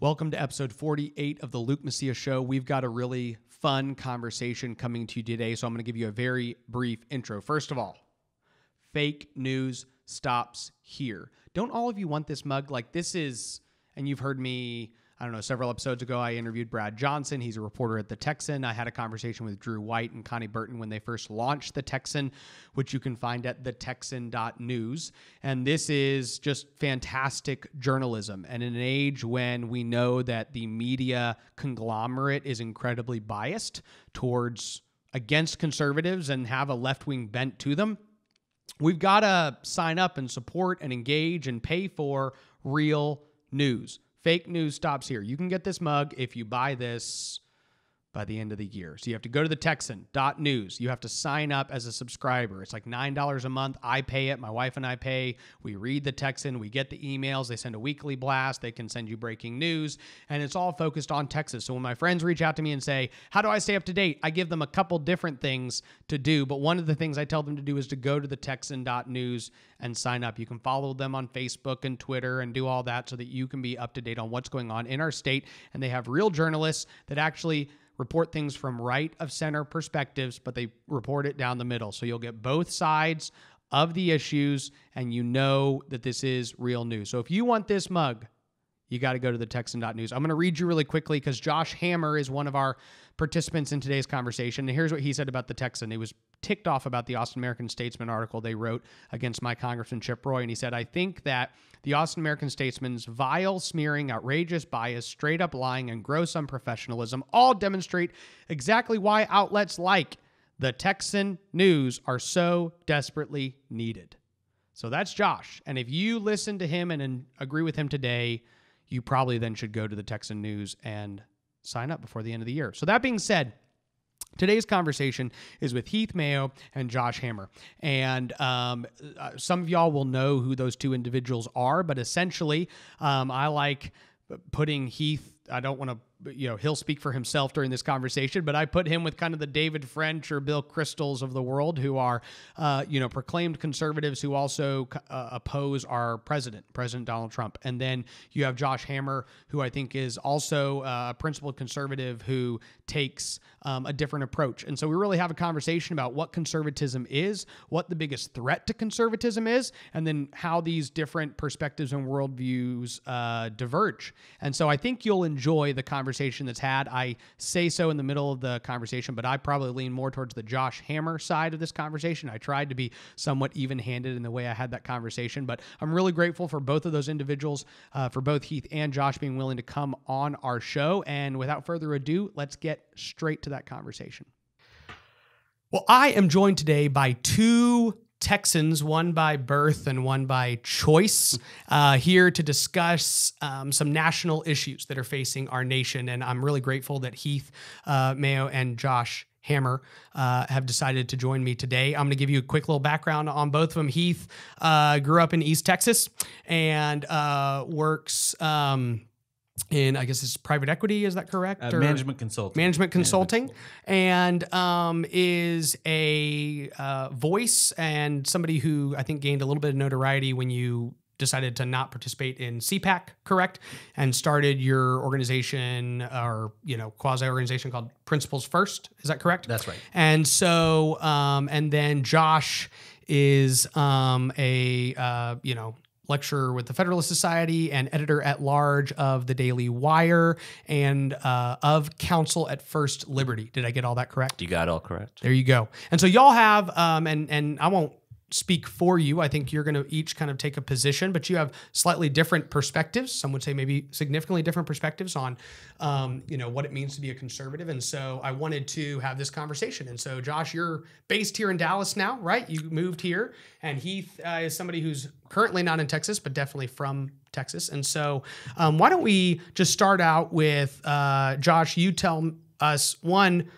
Welcome to episode 48 of the Luke Messia Show. We've got a really fun conversation coming to you today, so I'm going to give you a very brief intro. First of all, fake news stops here. Don't all of you want this mug? Like, this is, and you've heard me I don't know, several episodes ago, I interviewed Brad Johnson. He's a reporter at The Texan. I had a conversation with Drew White and Connie Burton when they first launched The Texan, which you can find at thetexan.news. And this is just fantastic journalism. And in an age when we know that the media conglomerate is incredibly biased towards against conservatives and have a left wing bent to them, we've got to sign up and support and engage and pay for real news. Fake news stops here. You can get this mug if you buy this by the end of the year. So you have to go to the texan.news. You have to sign up as a subscriber. It's like $9 a month. I pay it. My wife and I pay. We read the Texan. We get the emails. They send a weekly blast. They can send you breaking news. And it's all focused on Texas. So when my friends reach out to me and say, How do I stay up to date? I give them a couple different things to do. But one of the things I tell them to do is to go to the texan.news and sign up. You can follow them on Facebook and Twitter and do all that so that you can be up to date on what's going on in our state. And they have real journalists that actually report things from right of center perspectives, but they report it down the middle. So you'll get both sides of the issues and you know that this is real news. So if you want this mug, you got to go to the texan.news. I'm going to read you really quickly because Josh Hammer is one of our participants in today's conversation. And here's what he said about the Texan. It was ticked off about the Austin American Statesman article they wrote against my Congressman Chip Roy. And he said, I think that the Austin American Statesman's vile, smearing, outrageous bias, straight up lying, and gross unprofessionalism all demonstrate exactly why outlets like the Texan News are so desperately needed. So that's Josh. And if you listen to him and, agree with him today, you probably then should go to the Texan News and sign up before the end of the year. So that being said, Today's conversation is with Heath Mayo and Josh Hammer. And um, uh, some of y'all will know who those two individuals are, but essentially, um, I like putting Heath, I don't want to you know, he'll speak for himself during this conversation, but I put him with kind of the David French or Bill Crystals of the world who are, uh, you know, proclaimed conservatives who also uh, oppose our president, President Donald Trump. And then you have Josh Hammer, who I think is also uh, a principled conservative who takes um, a different approach. And so we really have a conversation about what conservatism is, what the biggest threat to conservatism is, and then how these different perspectives and worldviews uh, diverge. And so I think you'll enjoy the conversation conversation that's had. I say so in the middle of the conversation, but I probably lean more towards the Josh Hammer side of this conversation. I tried to be somewhat even handed in the way I had that conversation, but I'm really grateful for both of those individuals, uh, for both Heath and Josh being willing to come on our show. And without further ado, let's get straight to that conversation. Well, I am joined today by two Texans, one by birth and one by choice, uh, here to discuss um, some national issues that are facing our nation. And I'm really grateful that Heath uh, Mayo and Josh Hammer uh, have decided to join me today. I'm going to give you a quick little background on both of them. Heath uh, grew up in East Texas and uh, works. Um, in I guess it's private equity. Is that correct? Uh, management consulting. Management consulting, management. and um, is a uh, voice and somebody who I think gained a little bit of notoriety when you decided to not participate in CPAC, correct? And started your organization or you know quasi organization called Principles First. Is that correct? That's right. And so, um, and then Josh is um, a uh, you know lecturer with the Federalist Society and editor at large of the Daily Wire and uh, of Counsel at First Liberty. Did I get all that correct? You got all correct. There you go. And so y'all have, um, and and I won't speak for you. I think you're going to each kind of take a position, but you have slightly different perspectives. Some would say maybe significantly different perspectives on, um, you know, what it means to be a conservative. And so I wanted to have this conversation. And so Josh, you're based here in Dallas now, right? You moved here, and Heath uh, is somebody who's currently not in Texas, but definitely from Texas. And so um, why don't we just start out with uh, Josh? You tell us one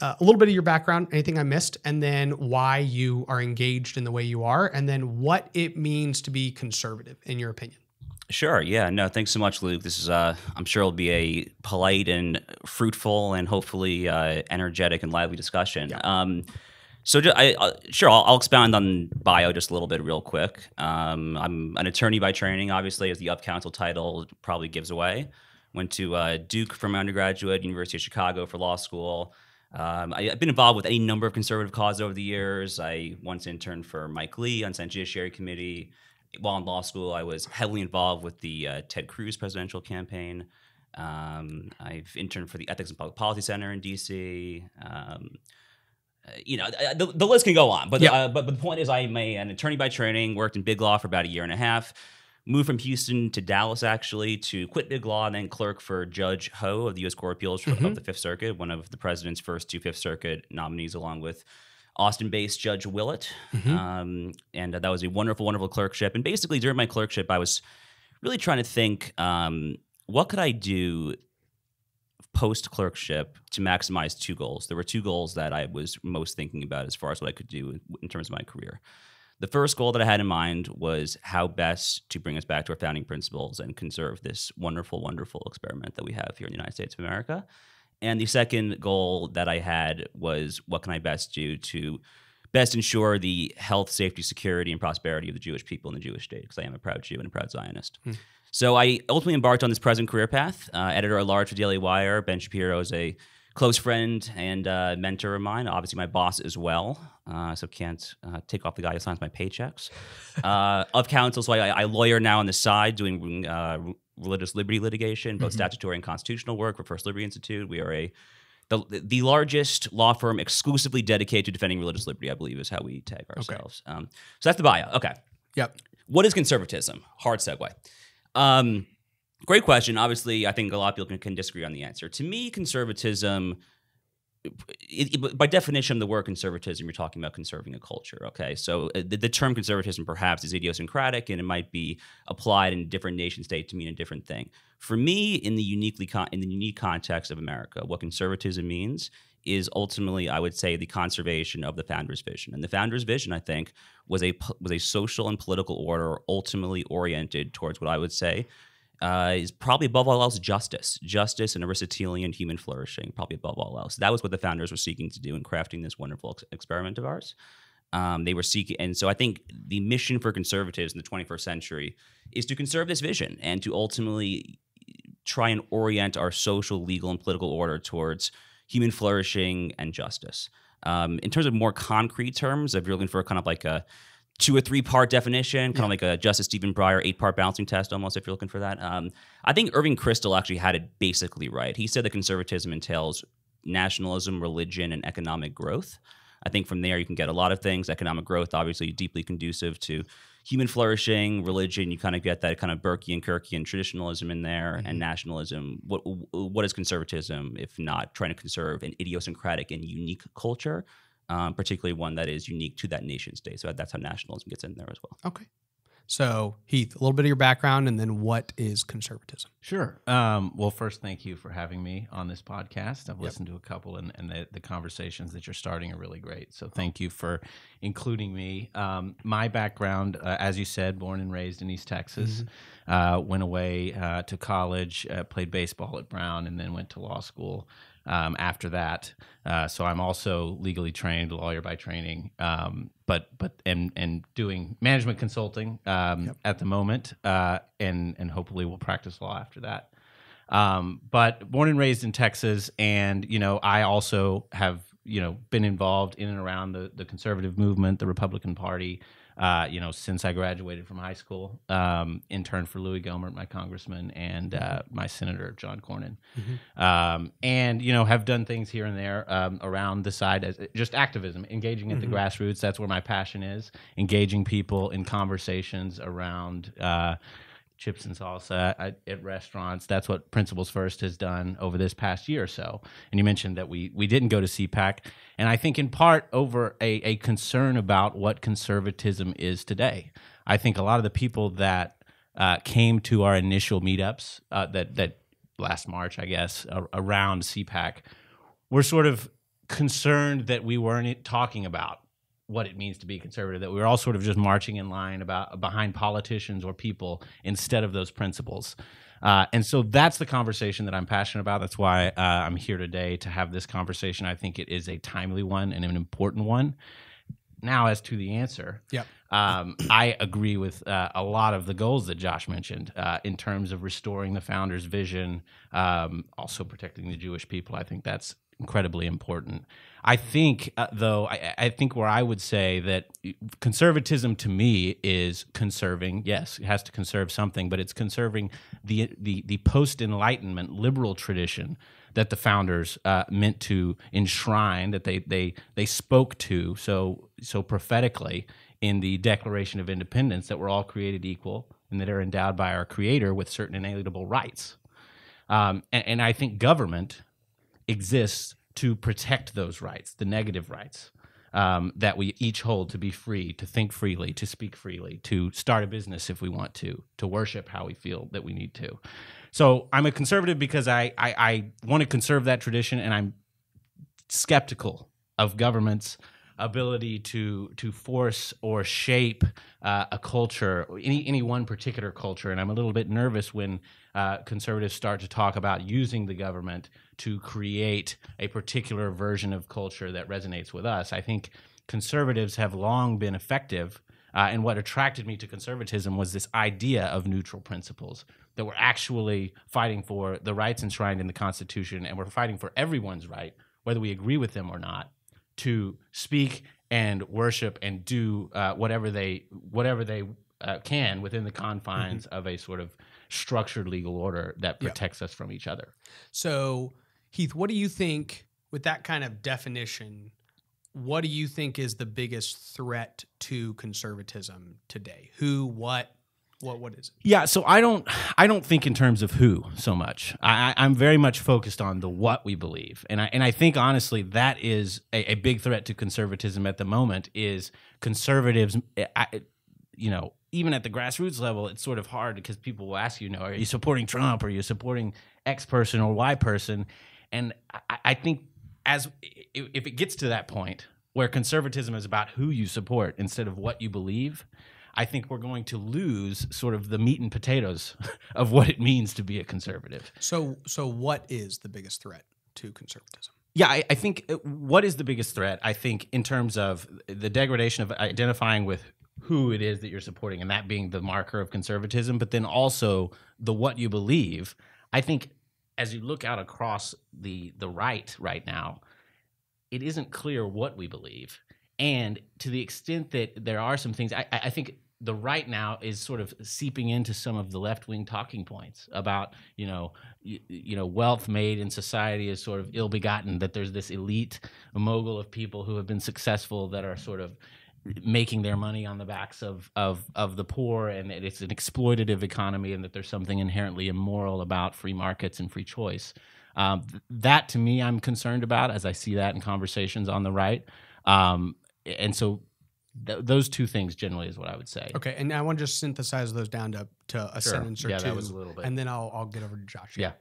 uh, a little bit of your background, anything I missed, and then why you are engaged in the way you are, and then what it means to be conservative, in your opinion. Sure. Yeah. No. Thanks so much, Luke. This is. Uh, I'm sure it'll be a polite and fruitful, and hopefully uh, energetic and lively discussion. Yeah. Um, so, just, I, uh, sure, I'll, I'll, expound on bio just a little bit, real quick. Um, I'm an attorney by training, obviously, as the up counsel title probably gives away. Went to uh, Duke for my undergraduate, University of Chicago for law school. Um, I, have been involved with any number of conservative causes over the years. I once interned for Mike Lee on Senate Judiciary Committee. While in law school, I was heavily involved with the uh, Ted Cruz presidential campaign. Um, I've interned for the Ethics and Public Policy Center in DC. Um, uh, you know, the, the, list can go on, but, yeah. uh, but, but the point is, I'm a, an attorney by training, worked in big law for about a year and a half moved from Houston to Dallas, actually, to quit big law and then clerk for Judge Ho of the U.S. Court of Appeals mm-hmm. of the Fifth Circuit, one of the president's first two Fifth Circuit nominees, along with Austin based Judge Willett. Mm-hmm. Um, and uh, that was a wonderful, wonderful clerkship. And basically, during my clerkship, I was really trying to think um, what could I do post clerkship to maximize two goals? There were two goals that I was most thinking about as far as what I could do in terms of my career. The first goal that I had in mind was how best to bring us back to our founding principles and conserve this wonderful, wonderful experiment that we have here in the United States of America. And the second goal that I had was what can I best do to best ensure the health, safety, security, and prosperity of the Jewish people in the Jewish state, because I am a proud Jew and a proud Zionist. Hmm. So I ultimately embarked on this present career path. Uh, editor at large for Daily Wire, Ben Shapiro is a close friend and uh, mentor of mine, obviously my boss as well. Uh, so can't uh, take off the guy who signs my paychecks. Uh, of counsel, so I, I, lawyer now on the side doing uh, religious liberty litigation, both mm-hmm. statutory and constitutional work for First Liberty Institute. We are a the, the largest law firm exclusively dedicated to defending religious liberty, I believe, is how we tag ourselves. Okay. Um, so that's the bio. Okay. Yep. What is conservatism? Hard segue. Um, Great question. Obviously, I think a lot of people can, can disagree on the answer. To me, conservatism, it, it, by definition the word conservatism, you're talking about conserving a culture. Okay, so uh, the, the, term conservatism perhaps is idiosyncratic, and it might be applied in a different nation state to mean a different thing. For me, in the uniquely con- in the unique context of America, what conservatism means is ultimately, I would say, the conservation of the founder's vision. And the founder's vision, I think, was a was a social and political order ultimately oriented towards what I would say uh, is probably above all else justice, justice and Aristotelian human flourishing, probably above all else. That was what the founders were seeking to do in crafting this wonderful ex- experiment of ours. Um, they were seeking, and so I think the mission for conservatives in the 21st century is to conserve this vision and to ultimately try and orient our social, legal, and political order towards human flourishing and justice. Um, in terms of more concrete terms, if you're looking for kind of like a two or three part definition, kind of like a Justice Stephen Breyer eight part balancing test almost, if you're looking for that. Um, I think Irving Kristol actually had it basically right. He said that conservatism entails nationalism, religion, and economic growth. I think from there you can get a lot of things. Economic growth, obviously, deeply conducive to human flourishing. Religion, you kind of get that kind of Burkean, Kirkian traditionalism in there, mm-hmm. and nationalism. What what is conservatism if not trying to conserve an idiosyncratic and unique culture? um, particularly one that is unique to that nation state. So that's how nationalism gets in there as well. Okay. So, Heath, a little bit of your background and then what is conservatism? Sure. Um, well, first, thank you for having me on this podcast. I've yep. listened to a couple, and, and the, the, conversations that you're starting are really great. So, thank you for including me. Um, my background, uh, as you said, born and raised in East Texas, mm-hmm. uh, went away uh, to college, uh, played baseball at Brown, and then went to law school um, after that. Uh, so I'm also legally trained, lawyer by training, um, but but and and doing management consulting um, yep. at the moment, uh, and and hopefully we'll practice law after that. Um, but born and raised in Texas, and you know I also have you know been involved in and around the the conservative movement, the Republican Party uh, you know, since I graduated from high school, um, interned for Louis Gohmert, my congressman, and uh, mm-hmm. my senator John Cornyn, mm-hmm. um, and you know, have done things here and there um, around the side as just activism, engaging at mm-hmm. the grassroots. That's where my passion is, engaging people in conversations around. Uh, chips and salsa at, at, restaurants. That's what Principles First has done over this past year or so. And you mentioned that we we didn't go to CPAC, and I think in part over a, a concern about what conservatism is today. I think a lot of the people that uh, came to our initial meetups uh, that that last March, I guess, uh, around CPAC, were sort of concerned that we weren't talking about what it means to be conservative that we are all sort of just marching in line about behind politicians or people instead of those principles uh, and so that's the conversation that I'm passionate about. That's why uh, I'm here today to have this conversation. I think it is a timely one and an important one. Now, as to the answer, yep. Um, I agree with uh, a lot of the goals that Josh mentioned uh, in terms of restoring the founder's vision, um, also protecting the Jewish people. I think that's incredibly important. I think, uh, though, I, I, think where I would say that conservatism to me is conserving. Yes, it has to conserve something, but it's conserving the the, the post Enlightenment liberal tradition that the founders uh, meant to enshrine, that they they they spoke to so so prophetically in the Declaration of Independence that we're all created equal and that are endowed by our Creator with certain inalienable rights. Um, and, and I think government exists to protect those rights, the negative rights um, that we each hold to be free, to think freely, to speak freely, to start a business if we want to, to worship how we feel that we need to. So I'm a conservative because I, I, I want to conserve that tradition, and I'm skeptical of governments ability to to force or shape uh, a culture, any any one particular culture. And I'm a little bit nervous when uh, conservatives start to talk about using the government to create a particular version of culture that resonates with us. I think conservatives have long been effective. Uh, and what attracted me to conservatism was this idea of neutral principles that we're actually fighting for the rights enshrined in the Constitution, and we're fighting for everyone's right, whether we agree with them or not, to speak and worship and do uh, whatever they whatever they uh, can within the confines mm-hmm. of a sort of structured legal order that protects yeah. us from each other. So Heath, what do you think with that kind of definition? What do you think is the biggest threat to conservatism today? Who, what, what what is it? Yeah, so I don't I don't think in terms of who so much. I, I'm very much focused on the what we believe, and I and I think honestly that is a, a big threat to conservatism at the moment. Is conservatives, eh, I, you know, even at the grassroots level, it's sort of hard because people will ask you, you know, are you supporting Trump? are you supporting X person or Y person? And I, I think as if it gets to that point where conservatism is about who you support instead of what you believe, I think we're going to lose sort of the meat and potatoes of what it means to be a conservative. So, so what is the biggest threat to conservatism? Yeah, I, I think uh, what is the biggest threat? I think in terms of the degradation of identifying with who it is that you're supporting and that being the marker of conservatism, but then also the what you believe. I think as you look out across the the right right now, it isn't clear what we believe. And to the extent that there are some things, I, I think the right now is sort of seeping into some of the left wing talking points about you know you, you, know wealth made in society is sort of ill begotten that there's this elite mogul of people who have been successful that are sort of making their money on the backs of of of the poor and that it's an exploitative economy and that there's something inherently immoral about free markets and free choice. Um, that to me, I'm concerned about as I see that in conversations on the right. Um, and so th- those two things generally is what I would say. Okay. And I want to just synthesize those down to, to a sure. sentence or yeah, two. That was a little bit. And then I'll, I'll get over to Josh. Yeah.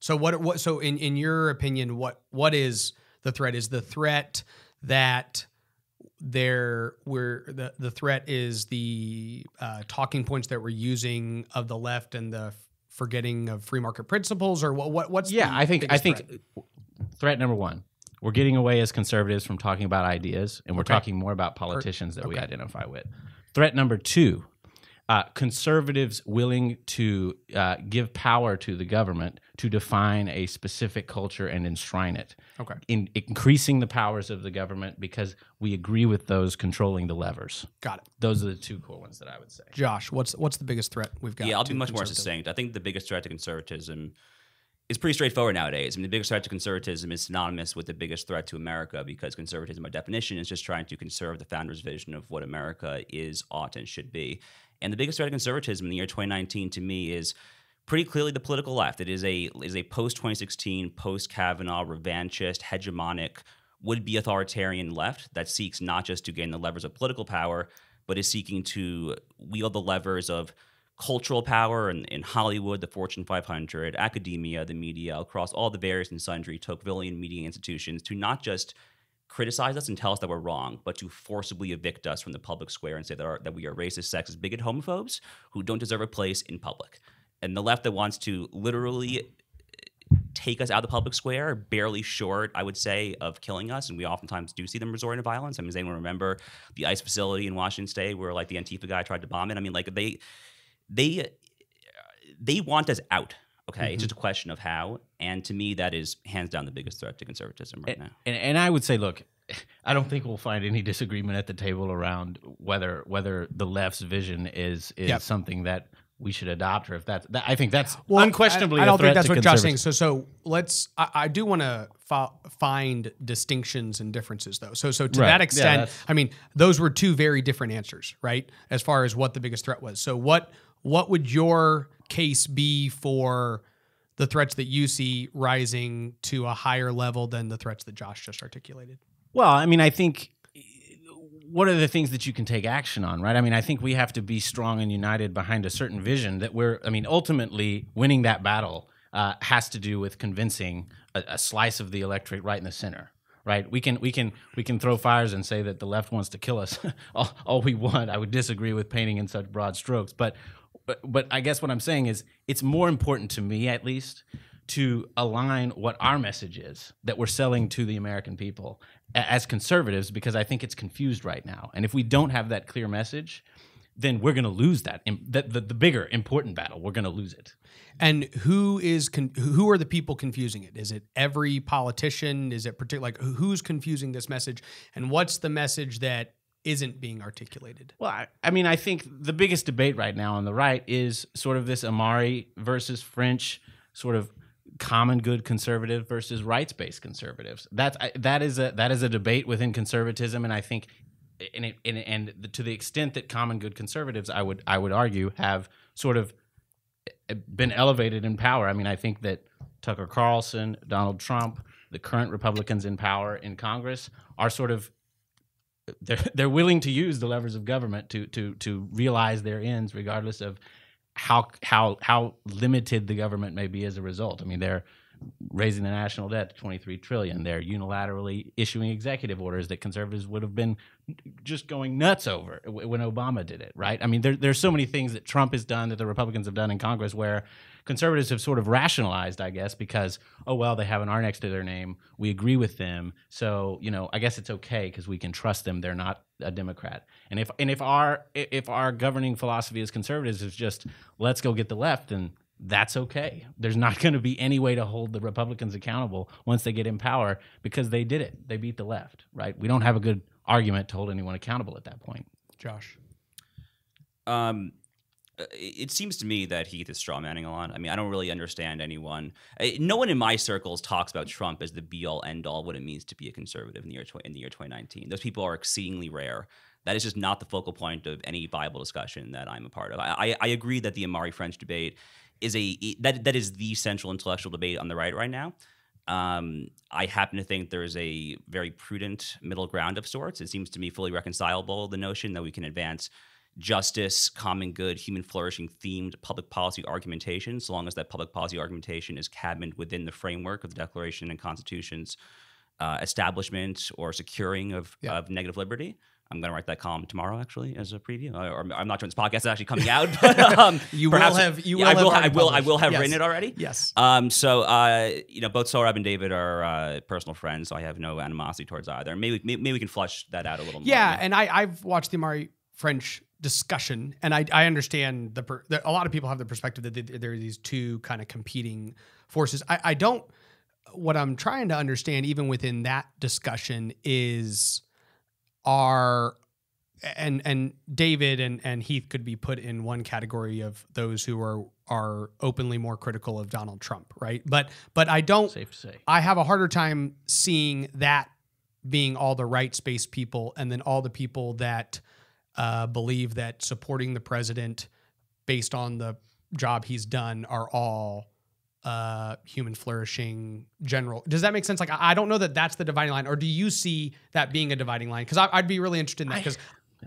So what, what, so in, in your opinion, what, what is the threat? Is the threat that, there where the, the threat is the uh, talking points that we're using of the left and the forgetting of free market principles or what, what what's yeah i think i think threat? threat? number one we're getting away as conservatives from talking about ideas and we're okay. talking more about politicians that okay. we identify with threat number two uh, conservatives willing to uh, give power to the government to define a specific culture and enshrine it. Okay. In increasing the powers of the government because we agree with those controlling the levers. Got it. Those are the two core ones that I would say. Josh, what's what's the biggest threat we've got? Yeah, I'll be much more succinct. I think the biggest threat to conservatism is pretty straightforward nowadays. I mean, the biggest threat to conservatism is synonymous with the biggest threat to America because conservatism, by definition, is just trying to conserve the founder's vision of what America is, ought, and should be. And the biggest threat of conservatism in the year 2019 to me is pretty clearly the political left. It is a is a post 2016, post Kavanaugh, revanchist, hegemonic, would be authoritarian left that seeks not just to gain the levers of political power, but is seeking to wield the levers of cultural power in, in Hollywood, the Fortune 500, academia, the media, across all the various and sundry Tocquevillian media institutions to not just criticize us and tell us that we're wrong, but to forcibly evict us from the public square and say that, our, that we are racist, sexist, bigot, homophobes who don't deserve a place in public. And the left that wants to literally eh, take us out of the public square, barely short, I would say, of killing us. And we oftentimes do see them resorting to violence. I mean, does anyone remember the ICE facility in Washington State where like the Antifa guy tried to bomb it? I mean, like they, they, eh, they want us out Okay, mm-hmm. it's just a mm-hmm. question of how. And to me, that is hands down the biggest threat to conservatism right and, now. And, and I would say, look, I don't think we'll find any disagreement at the table around whether whether the left's vision is is yep. something that we should adopt, or if that's that, I think that's well, unquestionably. I, I don't think that's what Josh saying. So so let's. I, I do want to fo- find distinctions and differences, though. So so to right. that extent, yeah, I mean, those were two very different answers, right? As far as what the biggest threat was. So what what would your case be for the threats that you see rising to a higher level than the threats that Josh just articulated? Well, I mean, I think eh, what are the things that you can take action on, right? I mean, I think we have to be strong and united behind a certain vision that we're, I mean, ultimately winning that battle uh, has to do with convincing a, a slice of the electorate right in the center, right we can we can we can throw fires and say that the left wants to kill us all, all, we want i would disagree with painting in such broad strokes but but but I guess what I'm saying is it's more important to me at least to align what our message is that we're selling to the American people as conservatives because I think it's confused right now. And if we don't have that clear message, then we're going to lose that the, the, the, bigger important battle we're going to lose it and who is con- who are the people confusing it is it every politician is it particular like who's confusing this message and what's the message that isn't being articulated. Well, I, I, mean, I think the biggest debate right now on the right is sort of this Amari versus French sort of common good conservative versus rights-based conservatives. That's I, that is a that is a debate within conservatism, and I think, and it, and, and to the extent that common good conservatives, I would I would argue have sort of eh, been elevated in power. I mean, I think that Tucker Carlson, Donald Trump, the current Republicans in power in Congress are sort of they're they're willing to use the levers of government to to to realize their ends, regardless of how how how limited the government may be as a result. I mean, they're raising the national debt to 23 trillion. They're unilaterally issuing executive orders that conservatives would have been just going nuts over when Obama did it, right? I mean, there, there's so many things that Trump has done that the Republicans have done in Congress where conservatives have sort of rationalized, I guess, because oh well, they have an R next to their name. We agree with them, so you know, I guess it's okay because we can trust them. They're not a Democrat. And if and if our if our governing philosophy as conservatives is just let's go get the left, and that's okay. There's not going to be any way to hold the Republicans accountable once they get in power because they did it. They beat the left, right? We don't have a good argument to hold anyone accountable at that point. Josh. Um, uh, it seems to me that Heath is strawmanning a lot. I mean, I don't really understand anyone. Uh, no one in my circles talks about Trump as the be all end all what it means to be a conservative in the year in the year 2019. Those people are exceedingly rare. That is just not the focal point of any Bible discussion that I'm a part of. I, I agree that the Amari French debate is a that that is the central intellectual debate on the right right now. Um, I happen to think there is a very prudent middle ground of sorts. It seems to me fully reconcilable the notion that we can advance justice, common good, human flourishing themed public policy argumentation, so long as that public policy argumentation is cabined within the framework of the Declaration and Constitution's uh, establishment or securing of, yeah. of negative liberty. I'm going to write that column tomorrow, actually, as a preview. I, or, I'm not sure this podcast is actually coming out, but um, you perhaps, will have. You will I will. I will. I will have yes. written it already. Yes. Um, so uh, you know, both Sorab and David are uh, personal friends, so I have no animosity towards either. Maybe maybe we can flush that out a little. Yeah, more. Yeah, and I I've watched the Amari French discussion, and I, I understand the, per, a lot of people have the perspective that they, there are these two kind of competing forces. I, I don't. What I'm trying to understand, even within that discussion, is are and and David and and Heath could be put in one category of those who are are openly more critical of Donald Trump, right? But but I don't safe to say I have a harder time seeing that being all the rights based people and then all the people that uh, believe that supporting the president based on the job he's done are all uh, human flourishing general. Does that make sense? Like, I don't know that that's the dividing line, or do you see that being a dividing line? Because I'd be really interested in that because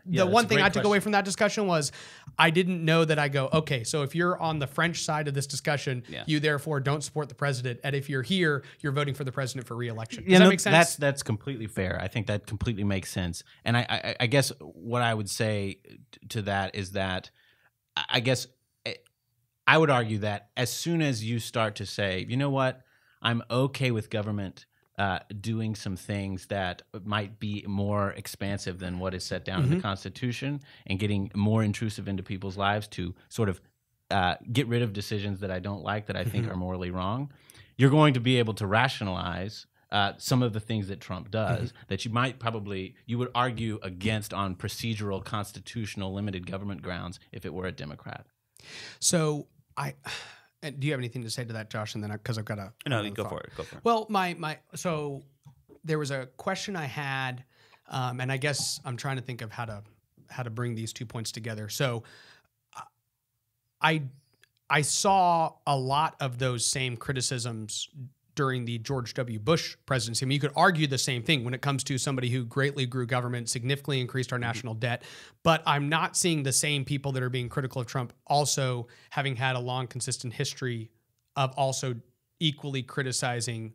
the one thing I took away from that discussion was I didn't know that I go, okay, so if you're on the French side of this discussion, yeah. you therefore don't support the president. And if you're here, you're voting for the president for reelection. Does that know, make sense? That's, that's completely fair. I think that completely makes sense. And I, I, I guess what I would say to that is that I guess eh, I would argue that as soon as you start to say, you know what, I'm okay with government uh, doing some things that might be more expansive than what is set down mm-hmm. in the mm-hmm. Constitution and getting more intrusive into people's lives to sort of uh, get rid of decisions that I don't like that I think mm-hmm. are morally wrong, you're going to be able to rationalize. Uh, some of the things that Trump does mm-hmm. that you might probably you would argue against on procedural constitutional limited government grounds if it were a Democrat. So I and uh, do you have anything to say to that, Josh? And then because I've got a no, go thought. for it. Go for it. Well, my my so there was a question I had, um, and I guess I'm trying to think of how to how to bring these two points together. So, uh, I I saw a lot of those same criticisms during the George W. Bush presidency. I mean, you could argue the same thing when it comes to somebody who greatly grew government, significantly increased our mm-hmm. national debt. But I'm not seeing the same people that are being critical of Trump also having had a long, consistent history of also equally criticizing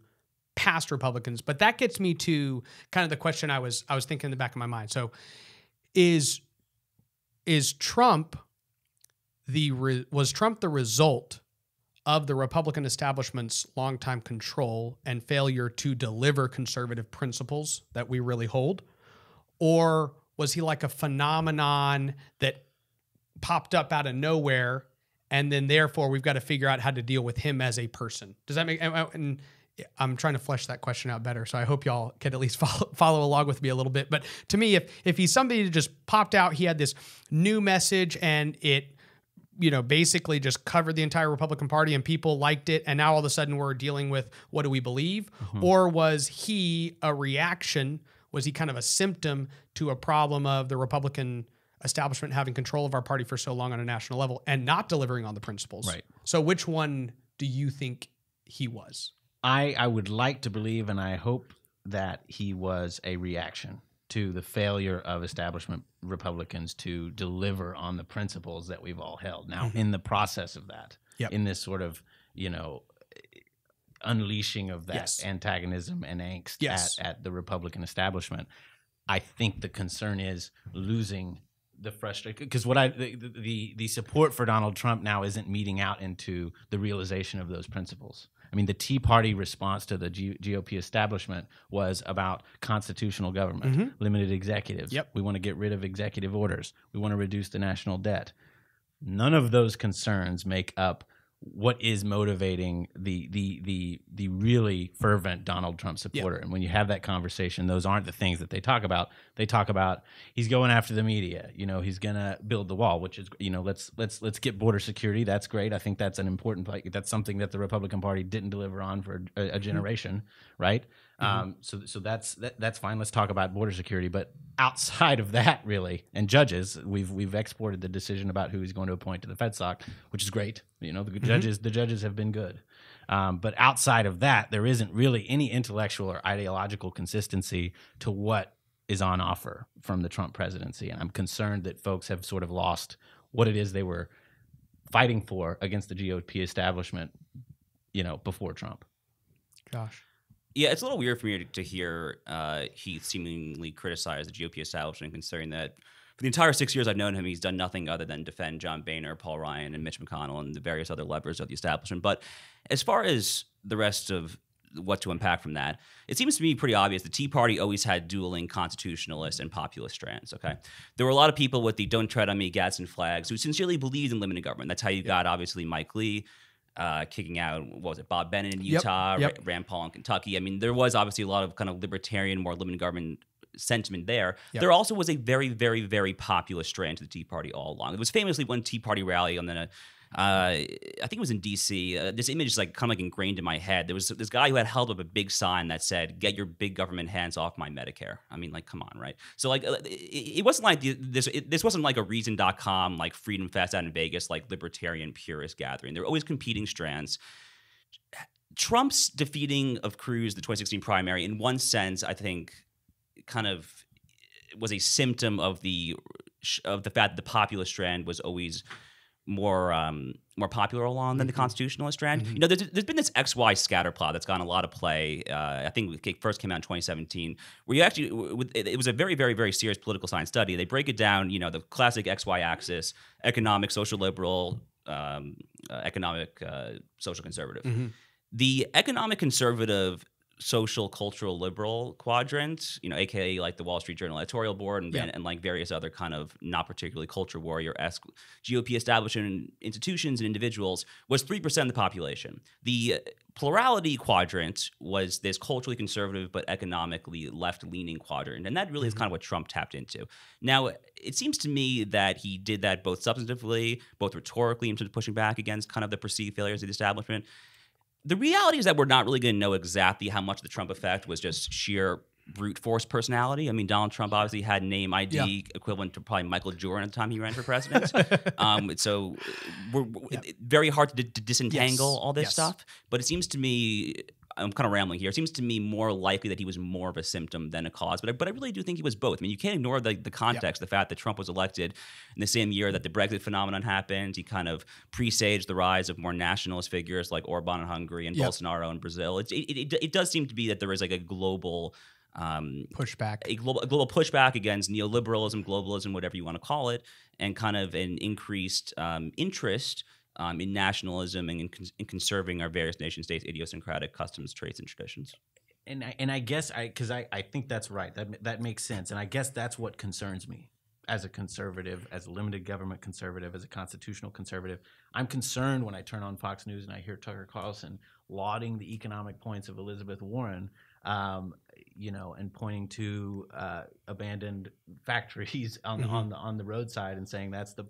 past Republicans. But that gets me to kind of the question I was I was thinking in the back of my mind. So is is Trump the re, was Trump the result of the Republican establishment's longtime control and failure to deliver conservative principles that we really hold? Or was he like a phenomenon that popped up out of nowhere? And then, therefore, we've got to figure out how to deal with him as a person. Does that make and I'm trying to flesh that question out better, so I hope y'all can at least follow, follow along with me a little bit. But to me, if if he's somebody that just popped out, he had this new message and it you know, basically just covered the entire Republican Party and people liked it. And now all of a sudden we're dealing with what do we believe? Mm-hmm. Or was he a reaction? Was he kind of a symptom to a problem of the Republican establishment having control of our party for so long on a national level and not delivering on the principles? Right. So, which one do you think he was? I, I would like to believe, and I hope that he was a reaction to the failure of establishment Republicans to deliver on the principles that we've all held. Now, mm-hmm. in the process of that, yep. in this sort of you know unleashing of that yes. antagonism and angst yes. at, at the Republican establishment, I think the concern is losing the frustration because what I the, the the support for Donald Trump now isn't meeting out into the realization of those principles. I mean, the Tea Party response to the G- GOP establishment was about constitutional government, mm-hmm. limited executives. Yep. We want to get rid of executive orders. We want to reduce the national debt. None of those concerns make up what is motivating the the the the really fervent Donald Trump supporter. Yeah. And when you have that conversation, those aren't the things that they talk about. They talk about he's going after the media. You know, he's gonna build the wall, which is you know let's let's let's get border security. That's great. I think that's an important. That's something that the Republican Party didn't deliver on for a, a mm-hmm. generation, mm-hmm. right? Mm-hmm. Um, so so that's that, that's fine. Let's talk about border security, but outside of that, really, and judges, we've we've exported the decision about who he's going to appoint to the FedSoc, which is great. You know, the mm-hmm. judges the judges have been good, um, but outside of that, there isn't really any intellectual or ideological consistency to what is on offer from the Trump presidency, and I'm concerned that folks have sort of lost what it is they were fighting for against the GOP establishment, you know, before Trump. Gosh. Yeah, it's a little weird for me to, to hear uh, Heath seemingly criticize the GOP establishment, considering that for the entire six years I've known him, he's done nothing other than defend John Boehner, Paul Ryan, and Mitch McConnell, and the various other levers of the establishment. But as far as the rest of what to unpack from that. It seems to me pretty obvious the Tea Party always had dueling constitutionalist and populist strands. Okay, there were a lot of people with the "Don't Tread on Me" Gadsden flags who sincerely believed in limited government. That's how you yeah. got obviously Mike Lee uh, kicking out what was it Bob Bennett in Utah, yep, yep. Rand Paul in Kentucky. I mean, there was obviously a lot of kind of libertarian, more limited government sentiment there. Yep. There also was a very, very, very populist strand to the Tea Party all along. It was famously one Tea Party rally on the uh, I think it was in DC. Uh, this image is like kind of like ingrained in my head. There was this guy who had held up a big sign that said, "Get your big government hands off my Medicare." I mean, like, come on, right? So like, uh, it, it wasn't like this. It, this wasn't like a Reason.com like Freedom Fest out in Vegas, like libertarian purist gathering. There were always competing strands. Trump's defeating of Cruz the 2016 primary, in one sense, I think, kind of was a symptom of the of the fact that the populist strand was always more um, more popular along than mm-hmm. the constitutionalist strand. Mm-hmm. You know, there's, there's been this XY scatterplot that's gotten a lot of play. Uh, I think it first came out in 2017, where you actually, it was a very, very, very serious political science study. They break it down, you know, the classic XY axis, economic, social liberal, um, uh, economic, uh, social conservative. Mm-hmm. The economic conservative social cultural liberal quadrant you know aka like the wall street journal editorial board and, yeah. and, and, like various other kind of not particularly culture warrior-esque gop establishment institutions and individuals was 3% of the population the plurality quadrant was this culturally conservative but economically left-leaning quadrant and that really mm-hmm. is kind of what trump tapped into now it seems to me that he did that both substantively both rhetorically in terms of pushing back against kind of the perceived failures of the establishment the reality is that we're not really going to know exactly how much the Trump effect was just sheer brute force personality. I mean, Donald Trump obviously had name ID yeah. equivalent to probably Michael Jordan at the time he ran for president. um, so we're, we're yeah. it, very hard to, to disentangle yes. all this yes. stuff. But it seems to me I'm kind of rambling here. It seems to me more likely that he was more of a symptom than a cause, but I, but I really do think he was both. I mean, you can't ignore the, the context, yeah. the fact that Trump was elected in the same year that the Brexit phenomenon happened. He kind of presaged the rise of more nationalist figures like Orban in Hungary and yeah. Bolsonaro in Brazil. It, it, it, it does seem to be that there is like a global um, pushback, a global, a global, pushback against neoliberalism, globalism, whatever you want to call it, and kind of an increased um, interest um, in nationalism and in, in conserving our various nation states' idiosyncratic customs, traits, and traditions and I, and I guess I because I, I think that's right. That that makes sense, and I guess that's what concerns me as a conservative, as a limited government conservative, as a constitutional conservative. I'm concerned when I turn on Fox News and I hear Tucker Carlson lauding the economic points of Elizabeth Warren, um, you know, and pointing to uh, abandoned factories on, mm-hmm. on the on the roadside and saying that's the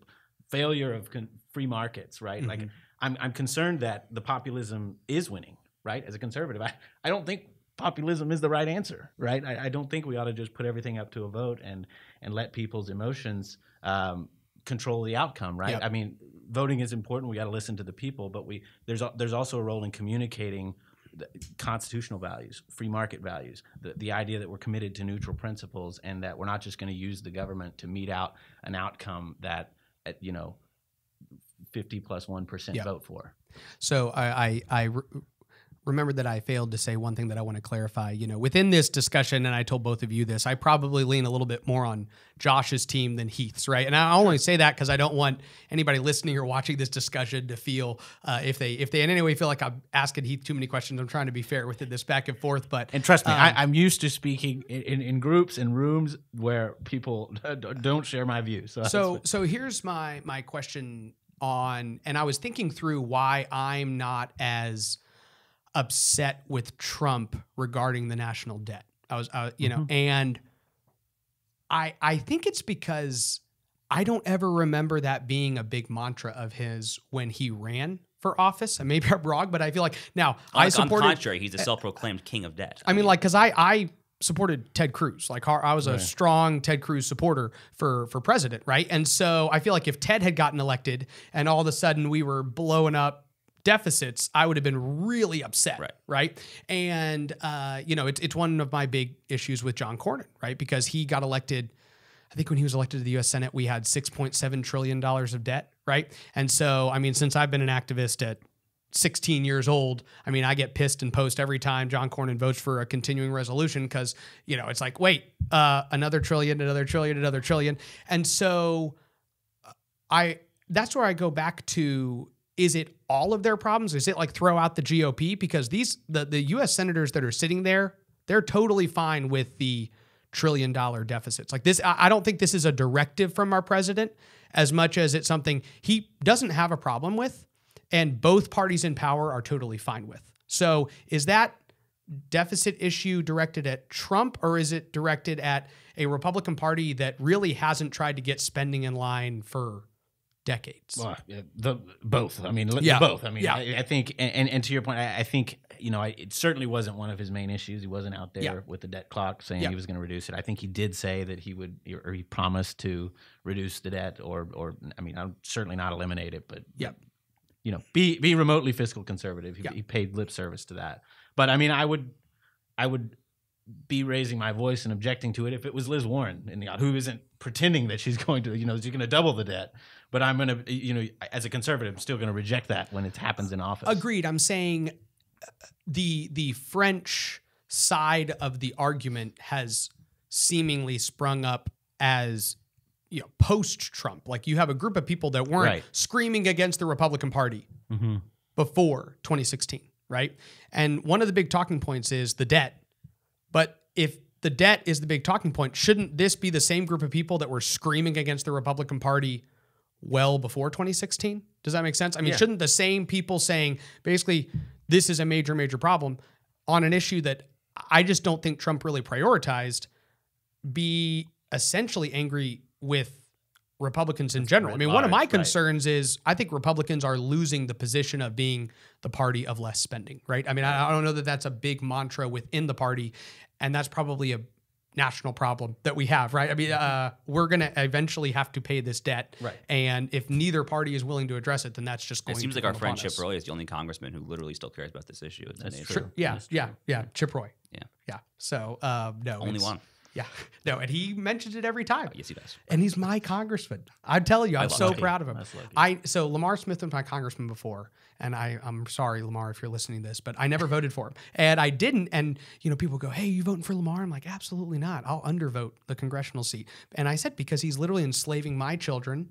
failure of free markets, right? Mm-hmm. Like I'm, I'm concerned that the populism is winning, right? As a conservative, I, I don't think populism is the right answer, right? I, I don't think we ought to just put everything up to a vote and and let people's emotions um, control the outcome, right? Yep. I mean, voting is important. We got to listen to the people, but we there's there's also a role in communicating constitutional values, free market values, the, the idea that we're committed to neutral principles and that we're not just going to use the government to mete out an outcome that you know, 50 plus 1% yeah. vote for. So I, I, I remember that I failed to say one thing that I want to clarify. You know, within this discussion, and I told both of you this, I probably lean a little bit more on Josh's team than Heath's, right? And I only say that because I don't want anybody listening or watching this discussion to feel uh, if they if they in any way feel like I'm asking Heath too many questions. I'm trying to be fair with it, this back and forth. But and trust me, um, I, am used to speaking in, in, in groups and rooms where people don't share my views. So so, so here's my my question on, and I was thinking through why I'm not as upset with Trump regarding the national debt. I was, you mm-hmm. know, and I I think it's because I don't ever remember that being a big mantra of his when he ran for office. And maybe I'm wrong, but I feel like now oh, I support. On contrary, he's a eh, self-proclaimed king of debt. I mean, like, because I I supported Ted Cruz. Like I was a right. strong Ted Cruz supporter for for president, right? And so I feel like if Ted had gotten elected and all of a sudden we were blowing up deficits, I would have been really upset, right? right? And uh, you know, it's it's one of my big issues with John Cornyn, right? Because he got elected. I think when he was elected to the U.S. Senate, we had 6.7 trillion dollars of debt, right? And so, I mean, since I've been an activist at 16 years old. I mean, I get pissed and post every time John Cornyn votes for a continuing resolution because, you know, it's like, wait, uh, another trillion, another trillion, another trillion. And so uh, I, that's where I go back to is it all of their problems? Is it like throw out the GOP? Because these the, the US senators that are sitting there, they're totally fine with the trillion dollar deficits. Like this, I don't think this is a directive from our president as much as it's something he doesn't have a problem with, and both parties in power are totally fine with. So is that deficit issue directed at Trump or is it directed at a Republican Party that really hasn't tried to get spending in line for decades. Well, the, both. I mean, yeah. both. I mean, yeah. I, I think, and, and to your point, I, I think, you know, I, it certainly wasn't one of his main issues. He wasn't out there yeah. with the debt clock saying yeah. he was going to reduce it. I think he did say that he would, or he promised to reduce the debt, or, or I mean, I'm certainly not eliminate it, but yeah, you know, be be remotely fiscal conservative. He, yeah. he paid lip service to that. But I mean, I would, I would be raising my voice and objecting to it if it was Liz Warren in the who isn't pretending that she's going to, you know, she's going to double the debt but I'm going to, you know, as a conservative, I'm still going to reject that when it happens in office. Agreed. I'm saying uh, the the French side of the argument has seemingly sprung up as you know post Trump. Like you have a group of people that weren't right. screaming against the Republican Party mm-hmm. before 2016, right? And one of the big talking points is the debt. But if the debt is the big talking point, shouldn't this be the same group of people that were screaming against the Republican Party well before 2016. Does that make sense? I mean, yeah. shouldn't the same people saying basically this is a major, major problem on an issue that I just don't think Trump really prioritized be essentially angry with Republicans in general? I mean, large, one of my concerns right. is I think Republicans are losing the position of being the party of less spending, right? I mean, I, I don't know that that's a big mantra within the party, and that's probably a national problem that we have, right? I mean, mm-hmm. uh, we're going to eventually have to pay this debt. Right. And if neither party is willing to address it, then that's just going It seems like our friend Chip Roy is the only congressman who literally still cares about this issue. That's true. Yeah, that's true. yeah, yeah, yeah. Chip Roy. Yeah. Yeah. So, um, no. Only one. Yeah. No, and he mentions it every time. Oh, yes, he does. And he's my congressman. I tell you, I'm so him. proud of him. I so Lamar Smith was my congressman before, and I I'm sorry, Lamar, if you're listening to this, but I never voted for him, and I didn't. And you know, people go, "Hey, you voting for Lamar?" I'm like, "Absolutely not. I'll undervote the congressional seat." And I said because he's literally enslaving my children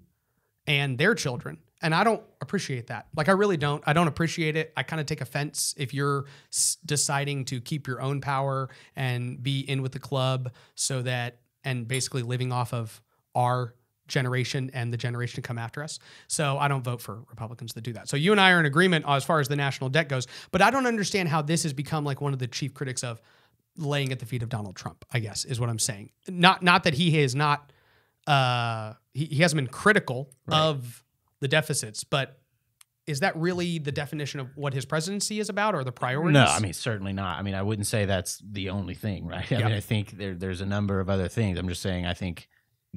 and their children and I don't appreciate that. Like, I really don't. I don't appreciate it. I kind of take offense if you're s- deciding to keep your own power and be in with the club so that, and basically living off of our generation and the generation to come after us. So I don't vote for Republicans that do that. So you and I are in agreement as far as the national debt goes, but I don't understand how this has become like one of the chief critics of laying at the feet of Donald Trump, I guess is what I'm saying. Not not that he is not uh he, he hasn't been critical right. of the deficits, but is that really the definition of what his presidency is about or the priorities? No, I mean certainly not. I mean I wouldn't say that's the only thing, right? I mean I think there, there's a number of other things. I'm just saying I think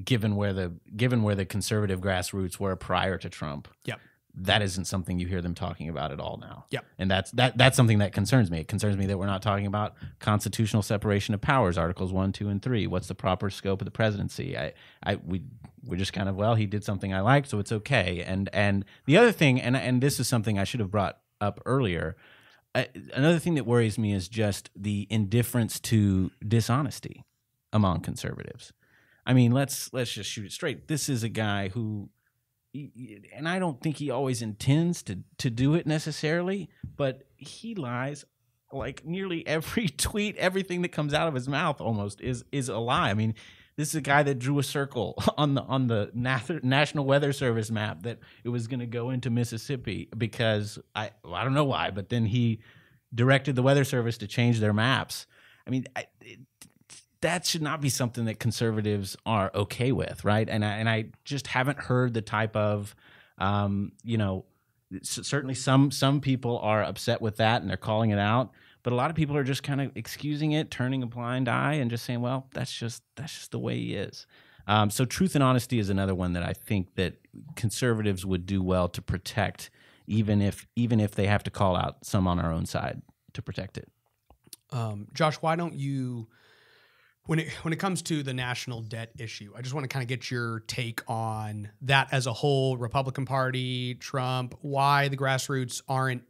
given where the given where the conservative grassroots were prior to Trump, yeah that isn't something you hear them talking about at all now. Yeah. And that's that that's something that concerns me. It concerns me that we're not talking about constitutional separation of powers, articles 1, 2 and 3. What's the proper scope of the presidency? I I we we're just kind of well, he did something I like, so it's okay. And and the other thing and and this is something I should have brought up earlier. I, uh, another thing that worries me is just the indifference to dishonesty among conservatives. I mean, let's let's just shoot it straight. This is a guy who and I don't think he always intends to to do it necessarily, but he lies like nearly every tweet, everything that comes out of his mouth almost is is a lie. I mean, this is a guy that drew a circle on the on the National Weather Service map that it was going to go into Mississippi because I well, I don't know why, but then he directed the Weather Service to change their maps. I mean, I, that should not be something that conservatives are okay with, right? And I, and I just haven't heard the type of, um, you know, certainly some some people are upset with that and they're calling it out, but a lot of people are just kind of excusing it, turning a blind eye, and just saying, well, that's just that's just the way he is. Um, so truth and honesty is another one that I think that conservatives would do well to protect, even if even if they have to call out some on our own side to protect it. Um, Josh, why don't you? When it when it comes to the national debt issue, I just want to kind of get your take on that as a whole, Republican Party, Trump, why the grassroots aren't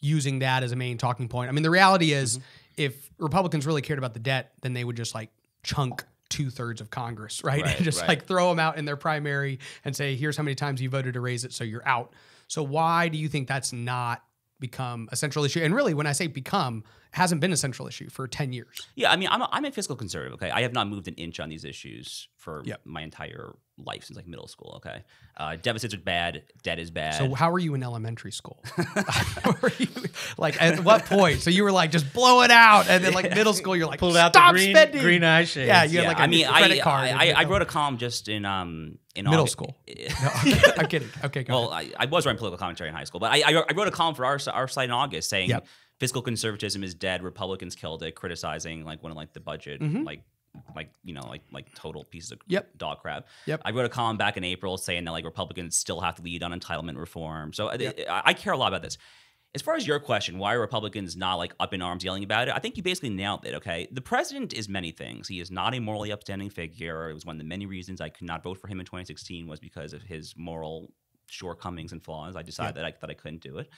using that as a main talking point. I mean, the reality is mm-hmm. if Republicans really cared about the debt, then they would just like chunk two thirds of Congress, right? right just right. like throw them out in their primary and say, here's how many times you voted to raise it, so you're out. So why do you think that's not become a central issue? And really, when I say become, hasn't been a central issue for 10 years. Yeah, I mean, I'm a, I'm a fiscal conservative, okay? I have not moved an inch on these issues for yep. my entire life since like middle school, okay? Uh, deficits are bad, debt is bad. So, how were you in elementary school? you, like, at what point? So, you were like, just blow it out. And then, like, middle school, you're like, pulled out the green, spending. green eye shades. Yeah, you yeah, had like a I mean, credit I, card. I, I, I wrote a column just in, um, in middle August. school. no, okay, I'm kidding. Okay, go Well, I, I, was writing political commentary in high school, but I, I, wrote a column for our, our site in August saying, yep fiscal conservatism is dead. Republicans killed it, criticizing like one of like the budget mm-hmm. like like you know like like total pieces of yep. dog crap. Yep. I wrote a column back in April saying that like Republicans still have to lead on entitlement reform. So yep. I, I, care a lot about this. As far as your question, why are Republicans not like up in arms yelling about it? I think you basically nailed it. Okay, the president is many things. He is not a morally upstanding figure. It was one of the many reasons I could not vote for him in 2016 was because of his moral shortcomings and flaws. I decided that I that I couldn't do it.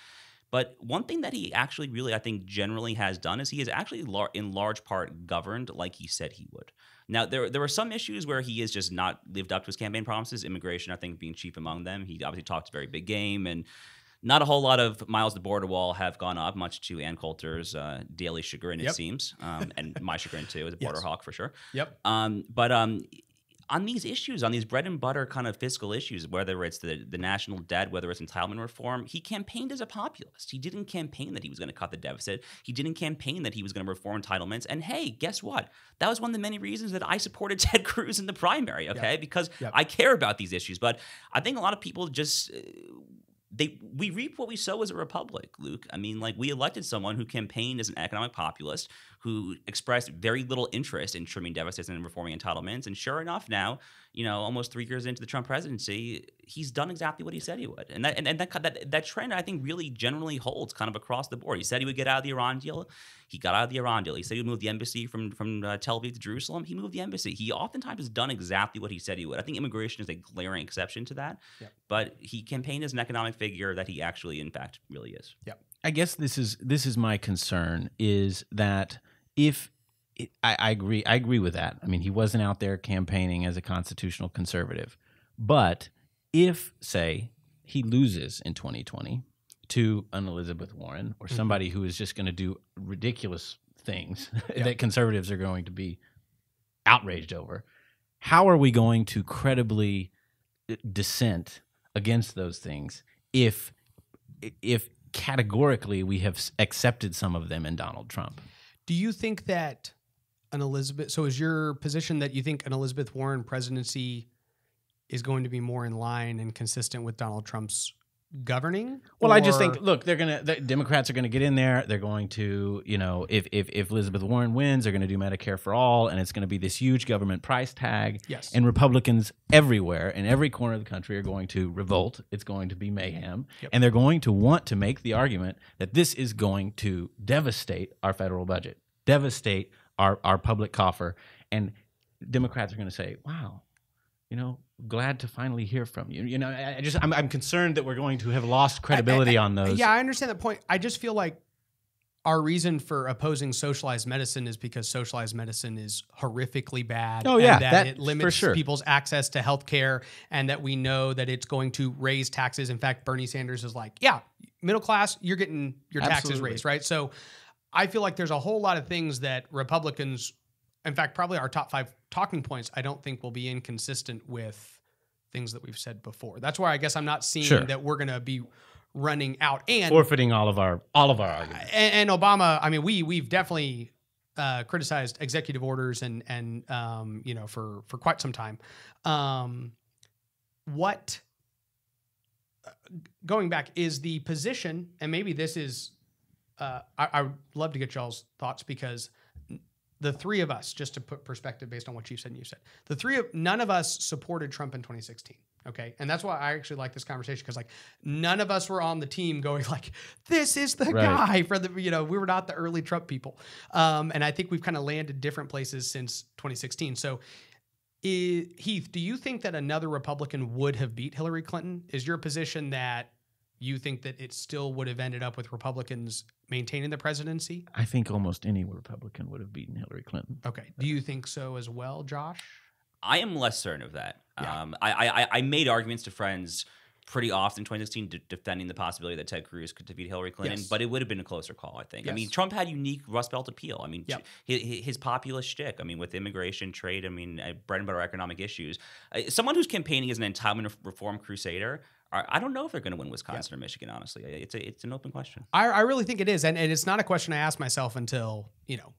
But one thing that he actually really, I think, generally has done is he is actually lar- in large part governed like he said he would. Now, there, there are some issues where he has just not lived up to his campaign promises, immigration, I think, being chief among them. He obviously talked very big game and not a whole lot of miles the border wall have gone up, much to Ann Coulter's uh, daily chagrin, yep. it seems, um, and my chagrin too, as a border yes. hawk for sure. Yep. Um, but um, on these issues, on these bread and butter kind of fiscal issues, whether it's the, the national debt, whether it's entitlement reform, he campaigned as a populist. He didn't campaign that he was going to cut the deficit. He didn't campaign that he was going to reform entitlements. And hey, guess what? That was one of the many reasons that I supported Ted Cruz in the primary, okay? Yep. Because yep. I care about these issues. But I think a lot of people just. Uh, they we reap what we sow as a republic, Luke. I mean, like we elected someone who campaigned as an economic populist, who expressed very little interest in trimming deficits and reforming entitlements. And sure enough, now, you know, almost three years into the Trump presidency, he's done exactly what he said he would. And that and, and that, that that trend I think really generally holds kind of across the board. He said he would get out of the Iran deal. He got out of the Iran deal. He said he would move the embassy from from uh, Tel Aviv to Jerusalem. He moved the embassy. He oftentimes has done exactly what he said he would. I think immigration is a glaring exception to that. Yep. But he campaigned as an economic figure that he actually in fact really is. Yeah, I guess this is this is my concern is that if it, I, I agree, I agree with that. I mean, he wasn't out there campaigning as a constitutional conservative, but if say he loses in 2020 to an Elizabeth Warren or mm-hmm. somebody mm-hmm. who is just going to do ridiculous things that conservatives are going to be outraged over, how are we going to credibly uh, dissent against those things if if categorically we have accepted some of them in Donald Trump? Do you think that an Elizabeth? So is your position that you think an Elizabeth Warren presidency is going to be more in line and consistent with Donald Trump's governing? Well, or... I just think look, they're gonna the Democrats are gonna get in there. They're going to you know if if if Elizabeth Warren wins, they're gonna do Medicare for all, and it's gonna be this huge government price tag. Yes, and Republicans everywhere in every corner of the country are going to revolt. It's going to be mayhem, yep. and they're going to want to make the argument that this is going to devastate our federal budget, devastate our our public coffer, and Democrats are gonna say, wow, you know glad to finally hear from you. You know, I, just I'm, I'm, concerned that we're going to have lost credibility I, I, on those. Yeah, I understand that point. I just feel like our reason for opposing socialized medicine is because socialized medicine is horrifically bad. Oh yeah, that, that, it limits sure. people's access to healthcare, and that we know that it's going to raise taxes. In fact, Bernie Sanders is like, yeah, middle class, you're getting your taxes Absolutely. raised, right? So. I feel like there's a whole lot of things that Republicans in fact, probably our top five talking points, I don't think will be inconsistent with things that we've said before. That's why I guess I'm not seeing sure. that we're going to be running out and forfeiting all of our all of our arguments. And, and Obama, I mean, we we've definitely uh, criticized executive orders and and um, you know for for quite some time. Um, what uh, going back is the position, and maybe this is uh, I, I would love to get y'all's thoughts because the three of us, just to put perspective based on what you said and you said, the three of none of us supported Trump in 2016. Okay. And that's why I actually like this conversation because like none of us were on the team going like, this is the right. guy for the, you know, we were not the early Trump people. Um, and I think we've kind of landed different places since 2016. So is, Heath, do you think that another Republican would have beat Hillary Clinton? Is your position that you think that it still would have ended up with Republicans maintaining the presidency? I think almost any Republican would have beaten Hillary Clinton. Okay. Do you think so as well, Josh? I am less certain of that. Yeah. Um, I, I, I made arguments to friends pretty often in 2016 de- defending the possibility that Ted Cruz could defeat Hillary Clinton, yes. but it would have been a closer call, I think. Yes. I mean, Trump had unique Rust Belt appeal. I mean, yep. his, his, populist shtick. I mean, with immigration, trade, I mean, uh, bread and butter economic issues. Uh, someone who's campaigning as an entitlement reform crusader. I don't know if they're going to win Wisconsin or Michigan. Honestly, it's a, it's an open question. I, I really think it is, and, and it's not a question I asked myself until you know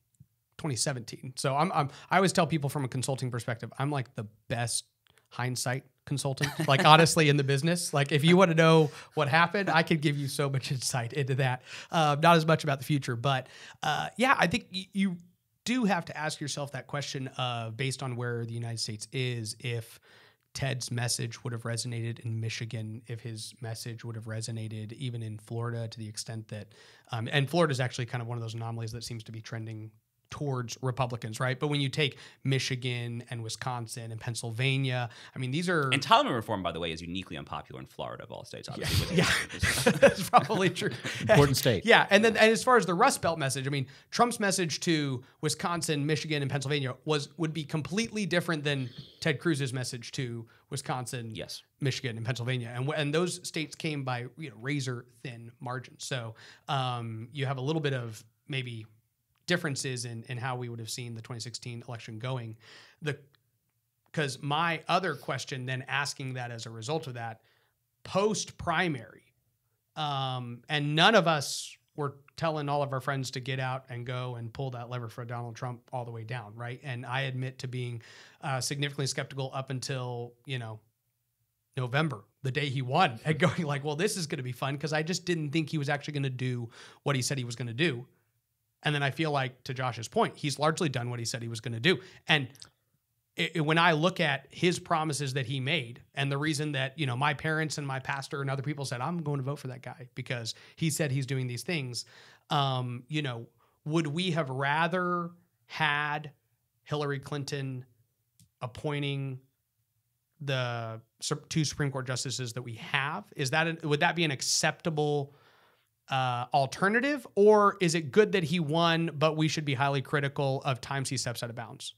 2017. So I'm, I'm I always tell people from a consulting perspective, I'm like the best hindsight consultant, like honestly in the business. Like if you want to know what happened, I could give you so much insight into that. Uh, not as much about the future, but uh, yeah, I think y- you do have to ask yourself that question of uh, based on where the United States is. If Ted's message would have resonated in Michigan, if his message would have resonated even in Florida to the extent that, um, and Florida is actually kind of one of those anomalies that seems to be trending towards Republicans, right? But when you take Michigan and Wisconsin and Pennsylvania, I mean, these are. entitlement reform, by the way, is uniquely unpopular in Florida of all states, obviously. Yeah, yeah. that's probably true. Important state. Yeah. And then and as far as the Rust Belt message, I mean, Trump's message to Wisconsin, Michigan, and Pennsylvania was would be completely different than Ted Cruz's message to Wisconsin, yes. Michigan, and Pennsylvania, and and those states came by you know, razor thin margins. So um, you have a little bit of maybe differences in, in how we would have seen the 2016 election going. The because my other question, then asking that as a result of that, post primary, um, and none of us were telling all of our friends to get out and go and pull that lever for Donald Trump all the way down, right? And I admit to being uh, significantly skeptical up until you know November, the day he won, and going like, well, this is going to be fun because I just didn't think he was actually going to do what he said he was going to do. And then I feel like, to Josh's point, he's largely done what he said he was going to do. And it, it, when I look at his promises that he made, and the reason that you know my parents and my pastor and other people said I'm going to vote for that guy because he said he's doing these things, um, you know, would we have rather had Hillary Clinton appointing the two Supreme Court justices that we have? Is that would that be an acceptable uh, alternative, or is it good that he won, but we should be highly critical of times he steps out of bounds?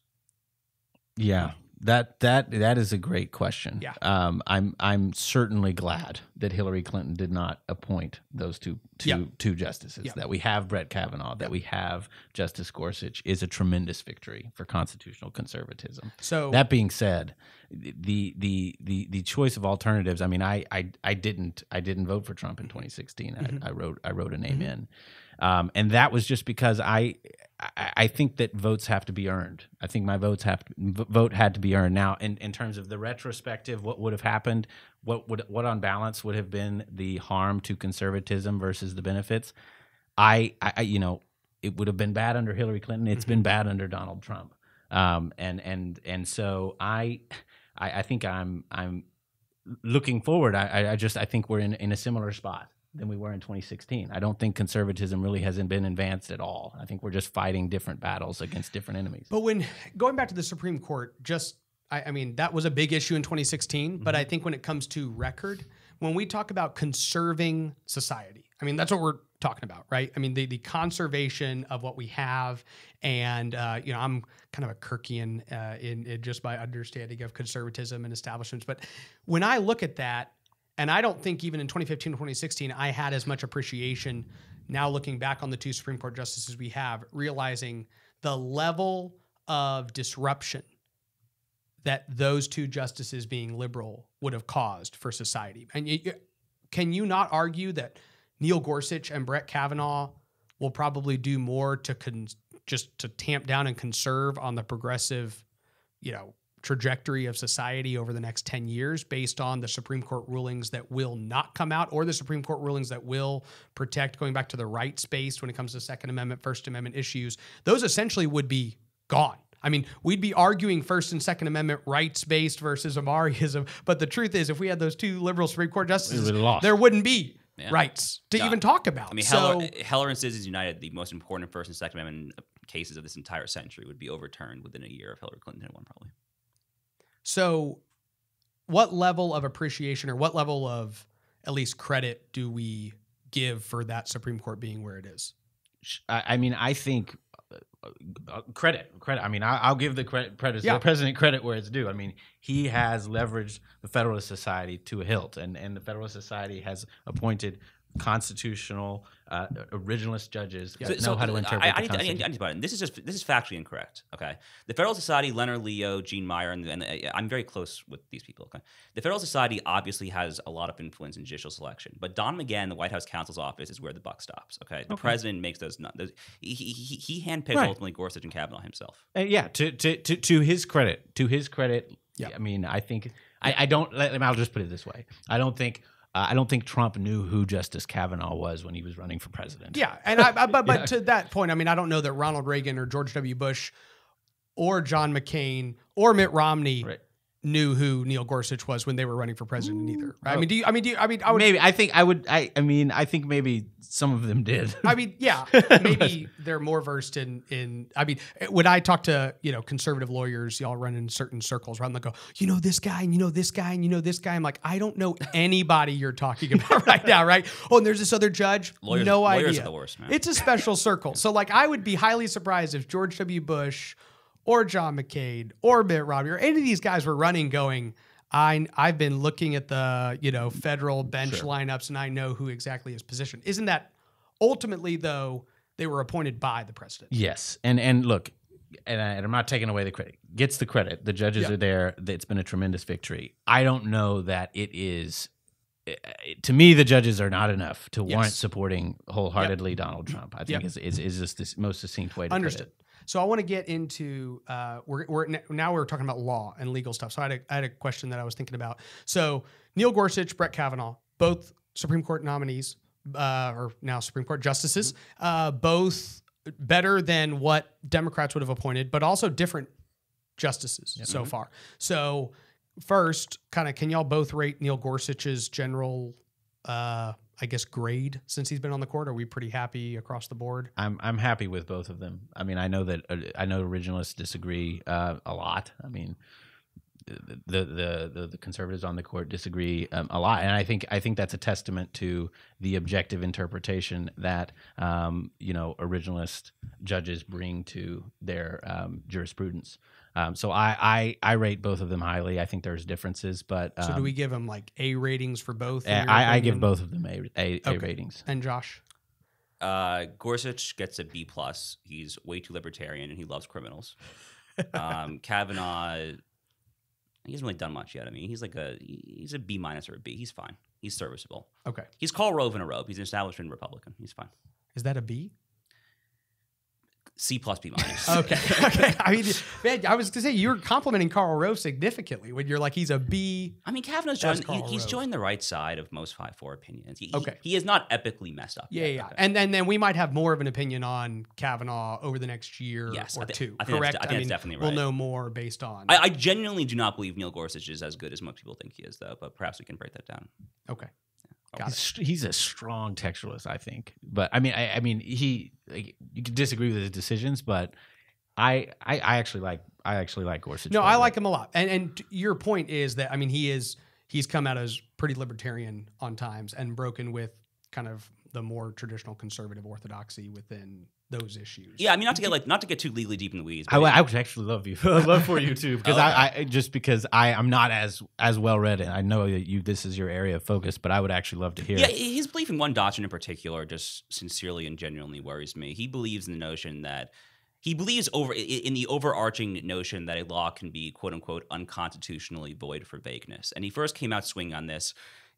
Yeah, that that that is a great question. Yeah. Um, I'm I'm certainly glad that Hillary Clinton did not appoint those two two, two justices. That we have Brett Kavanaugh, that we have Justice Gorsuch is a tremendous victory for constitutional conservatism. So that being said, the the the the choice of alternatives, I mean I I, I didn't I didn't vote for Trump in 2016. Mm-hmm. I, mm-hmm. I, wrote I wrote a name mm-hmm. in. Um, and that was just because I I, think that votes have to be earned. I think my votes have to, vote had to be earned. Now, in, in terms of the retrospective, what would have happened? What would what on balance would have been the harm to conservatism versus the benefits? I, I you know, it would have been bad under Hillary Clinton. It's mm -hmm. been mm-hmm. bad under Donald Trump. Um, and and and so I, I, I think I'm I'm looking forward. I, I just I think we're in in a similar spot than we were in 2016. I don't think conservatism really hasn't been advanced at all. I think we're just fighting different battles against different enemies. But when going back to the Supreme Court, just I, I mean that was a big issue in 2016. Mm-hmm. But I think when it comes to record, when we talk about conserving society, I mean that's what we're talking about, right? I mean the the conservation of what we have, and uh, you know I'm kind of a Kirkian uh, in, in just my understanding of conservatism and establishments. But when I look at that and I don't think even in 2015 2016, I had as much appreciation now looking back on the two Supreme Court justices we have, realizing the level of disruption that those two justices being liberal would have caused for society. And you, can you not argue that Neil Gorsuch and Brett Kavanaugh will probably do more to con- just to tamp down and conserve on the progressive, you know, trajectory of society over the next 10 years based on the Supreme Court rulings that will not come out or the Supreme Court rulings that will protect, going back to the right space when it comes to Second Amendment, First Amendment issues, those essentially would be gone. I mean, we'd be arguing First and Second Amendment rights based versus Amariism. But the truth is, if we had those two liberal Supreme Court justices, would there wouldn't be yeah. rights to yeah. even talk about. I mean, so, Heller, and Citizens United, the most important First and Second Amendment cases of this entire century, would be overturned within a year if Hillary Clinton had won, probably. So, what level of appreciation or what level of at least credit do we give for that Supreme Court being where it is? I mean, I think uh, uh, credit, credit. I mean, I, will give the credit, credit yeah. the president credit where it's due. I mean, he has leveraged the Federalist Society to a hilt, and and the Federalist Society has appointed constitutional uh, originalist judges yeah. so, know so how to interpret. I, I, need to, I, need, I, need to, This is just this is factually incorrect. Okay, the Federal Society, Leonard Leo, Gene Meyer, and, and uh, I'm very close with these people. Okay, the Federal Society obviously has a lot of influence in judicial selection, but Don McGahn, the White House counsel's office, is where the buck stops. Okay, the okay. president makes those. those he, he, he handpicked right. ultimately Gorsuch and Kavanaugh himself. Uh, yeah, to, to to to his credit, to his credit. Yeah, I mean, I think I, I don't. I'll just put it this way: I don't think uh, I don't think Trump knew who Justice Kavanaugh was when he was running for president. Yeah, and I, I but but yeah. to that point, I mean, I don't know that Ronald Reagan or George W. Bush or John McCain or Mitt Romney right knew who Neil Gorsuch was when they were running for president mm, either. I mean, do you? I mean, do you, I mean, I would maybe. I think I would. I. I mean, I think maybe some of them did. I mean, yeah, maybe they're more versed in in. I mean, eh, when I talk to you know conservative lawyers, y'all run in certain circles. Right, and they go, you know this guy, and you know this guy, and you know this guy. I'm like, I don't know anybody you're talking about right now, right? Oh, and there's this other judge. Lawyers, no idea. Lawyers are the worst, man. It's a special circle. So like, I would be highly surprised if George W. Bush or John McCain or Mitt Romney or any of these guys were running going, I, I've been looking at the, you know, federal bench sure. lineups and I know who exactly is positioned. Isn't that ultimately though they were appointed by the president? Yes. And, and look, and, I, am not taking away the credit. Gets the credit. The judges are there. It's been a tremendous victory. I don't know that it is. Eh, to me, the judges are not enough to yes. warrant supporting wholeheartedly yep. Donald Trump. I think yep. is, is, is just the most succinct way to Understood. put it. So I want to get into uh, we're, we're now we're talking about law and legal stuff. So I had, a, I had a question that I was thinking about. So Neil Gorsuch, Brett Kavanaugh, both Supreme Court nominees uh, or now Supreme Court justices, mm-hmm. uh, both better than what Democrats would have appointed, but also different justices yep. so mm-hmm. far. So first, kind of, can y'all both rate Neil Gorsuch's general? Uh, I guess grade since he's been on the court? Are we pretty happy across the board? I'm I'm happy with both of them. I mean, I know that uh, I know originalists disagree uh, a lot. I mean, the the the, the conservatives on the court disagree um, a lot, and I think I think that's a testament to the objective interpretation that um, you know originalist judges bring to their um, jurisprudence. Um, so I, I I rate both of them highly. I think there's differences, but um, so do um, we give them like A ratings for both? Eh, I, I, give both of them A A, okay. a ratings. And Josh, uh, Gorsuch gets a B plus. He's way too libertarian and he loves criminals. Um, Kavanaugh, he hasn't really done much yet. I mean, he's like a he's a B minus or a B. He's fine. He's serviceable. Okay. He's called Rove in a robe. He's an establishment Republican. He's fine. Is that a B? C plus B minus. okay. okay. I mean, man, I was gonna say you're complimenting Carl Rove significantly when you're like he's a B. I mean, Kavanaugh's joined, he, he's Rove. joined the right side of most five four opinions. He, okay. He, is not epically messed up. Yeah, yet, yeah. Okay. And, and then we might have more of an opinion on Kavanaugh over the next year yes, or I th- two. I think correct. I think I mean, definitely right. We'll know more based on. I, I genuinely do not believe Neil Gorsuch is as good as most people think he is, though. But perhaps we can break that down. Okay. Got he's, it. he's a strong textualist, I think. But I mean, I, I mean, he like, you can disagree with his decisions, but I, I, I actually like, I actually like Gorsuch. No, I like him a lot. And and your point is that I mean, he is he's come out as pretty libertarian on times and broken with kind of the more traditional conservative orthodoxy within those issues. Yeah, I mean, not to get like not to get too legally deep in the weeds. I, I, would actually love you, I'd love for you too, because okay. I, I, just because I I'm not as as well read, and I know that you this is your area of focus, but I would actually love to hear. Yeah, his belief in one doctrine in particular just sincerely and genuinely worries me. He believes in the notion that he believes over in the overarching notion that a law can be quote unquote unconstitutionally void for vagueness, and he first came out swinging on this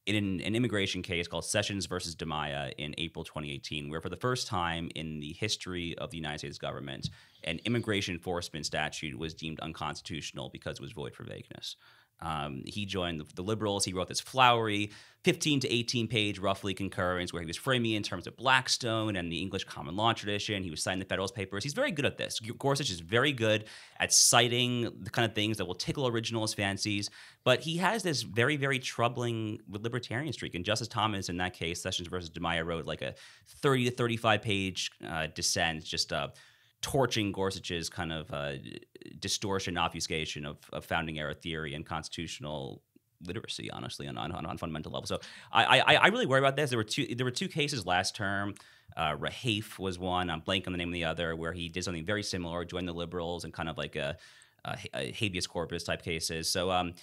in an immigration case called Sessions versus Demaya in April 2018, where for the first time in the history of the United States government, an immigration enforcement statute was deemed unconstitutional because it was void for vagueness. Um, he joined the, liberals. He wrote this flowery 15 to 18 page, roughly, concurrence where he was framing in terms of Blackstone and the English common law tradition. He was citing the Federalist Papers. He's very good at this. Gorsuch is very good at citing the kind of things that will tickle originalist fancies. But he has this very, very troubling libertarian streak. And Justice Thomas, in that case, Sessions versus DeMayo, wrote like a 30 to 35 page uh, dissent, just a uh, torching Gorsuch's kind of uh, distortion, obfuscation of, of founding era theory and constitutional literacy, honestly, on, on, on fundamental level. So I, I, I really worry about this. There were two there were two cases last term. Uh, Rahafe was one. I'm blank on the name of the other, where he did something very similar, joined the liberals and kind of like a, a, a habeas corpus type cases. So um,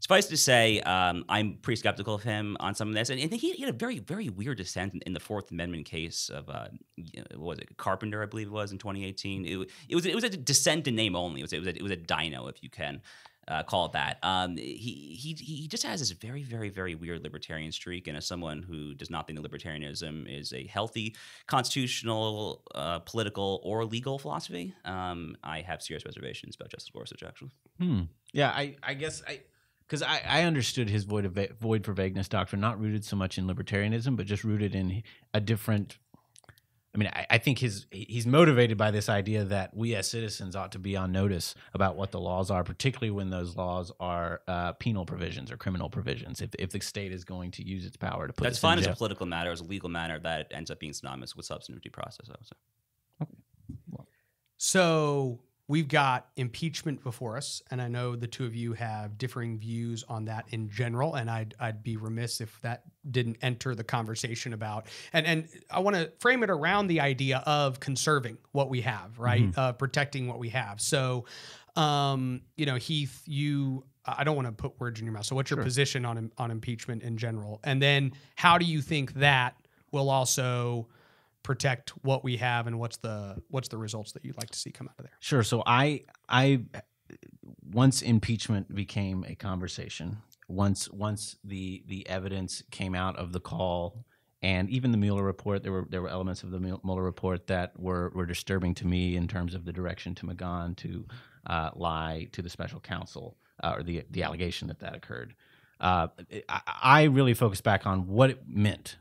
Suffice to say, um, I'm pretty skeptical of him on some of this, and, and he, he, had a very, very weird dissent in, in the Fourth Amendment case of uh, uh was it Carpenter, I believe it was in 2018. It, it was it was a dissent in name only. It was it was a, it was a dino, if you can. Uh, call it that. Um, he he he just has this very very very weird libertarian streak, and as someone who does not think that libertarianism is a healthy constitutional, uh, political, or legal philosophy, um, I have serious reservations about Justice Gorsuch. Actually, hmm. yeah, I I guess I because I, I, understood his void, va- void for vagueness doctrine, not rooted so much in libertarianism, but just rooted in a different. I mean, I, I, think his he's motivated by this idea that we as citizens ought to be on notice about what the laws are, particularly when those laws are uh, penal provisions or criminal provisions. If, if the state is going to use its power to put that's fine as a political matter, as a legal matter, that ends up being synonymous with substantive due process. also Okay. Well. So We've got impeachment before us, and I know the two of you have differing views on that in general. And I'd I'd be remiss if that didn't enter the conversation about. And and I want to frame it around the idea of conserving what we have, right? Mm-hmm. Uh, protecting what we have. So, um, you know, Heath, you I don't want to put words in your mouth. So, what's your sure. position on on impeachment in general? And then, how do you think that will also protect what we have and what's the what's the results that you'd like to see come out of there sure so i i once impeachment became a conversation once once the the evidence came out of the call and even the Mueller report, there were there were elements of the Mueller report that were were disturbing to me in terms of the direction to McGahn to uh, lie to the special counsel uh, or the the allegation that that occurred. Uh, I, I, really focused back on what it meant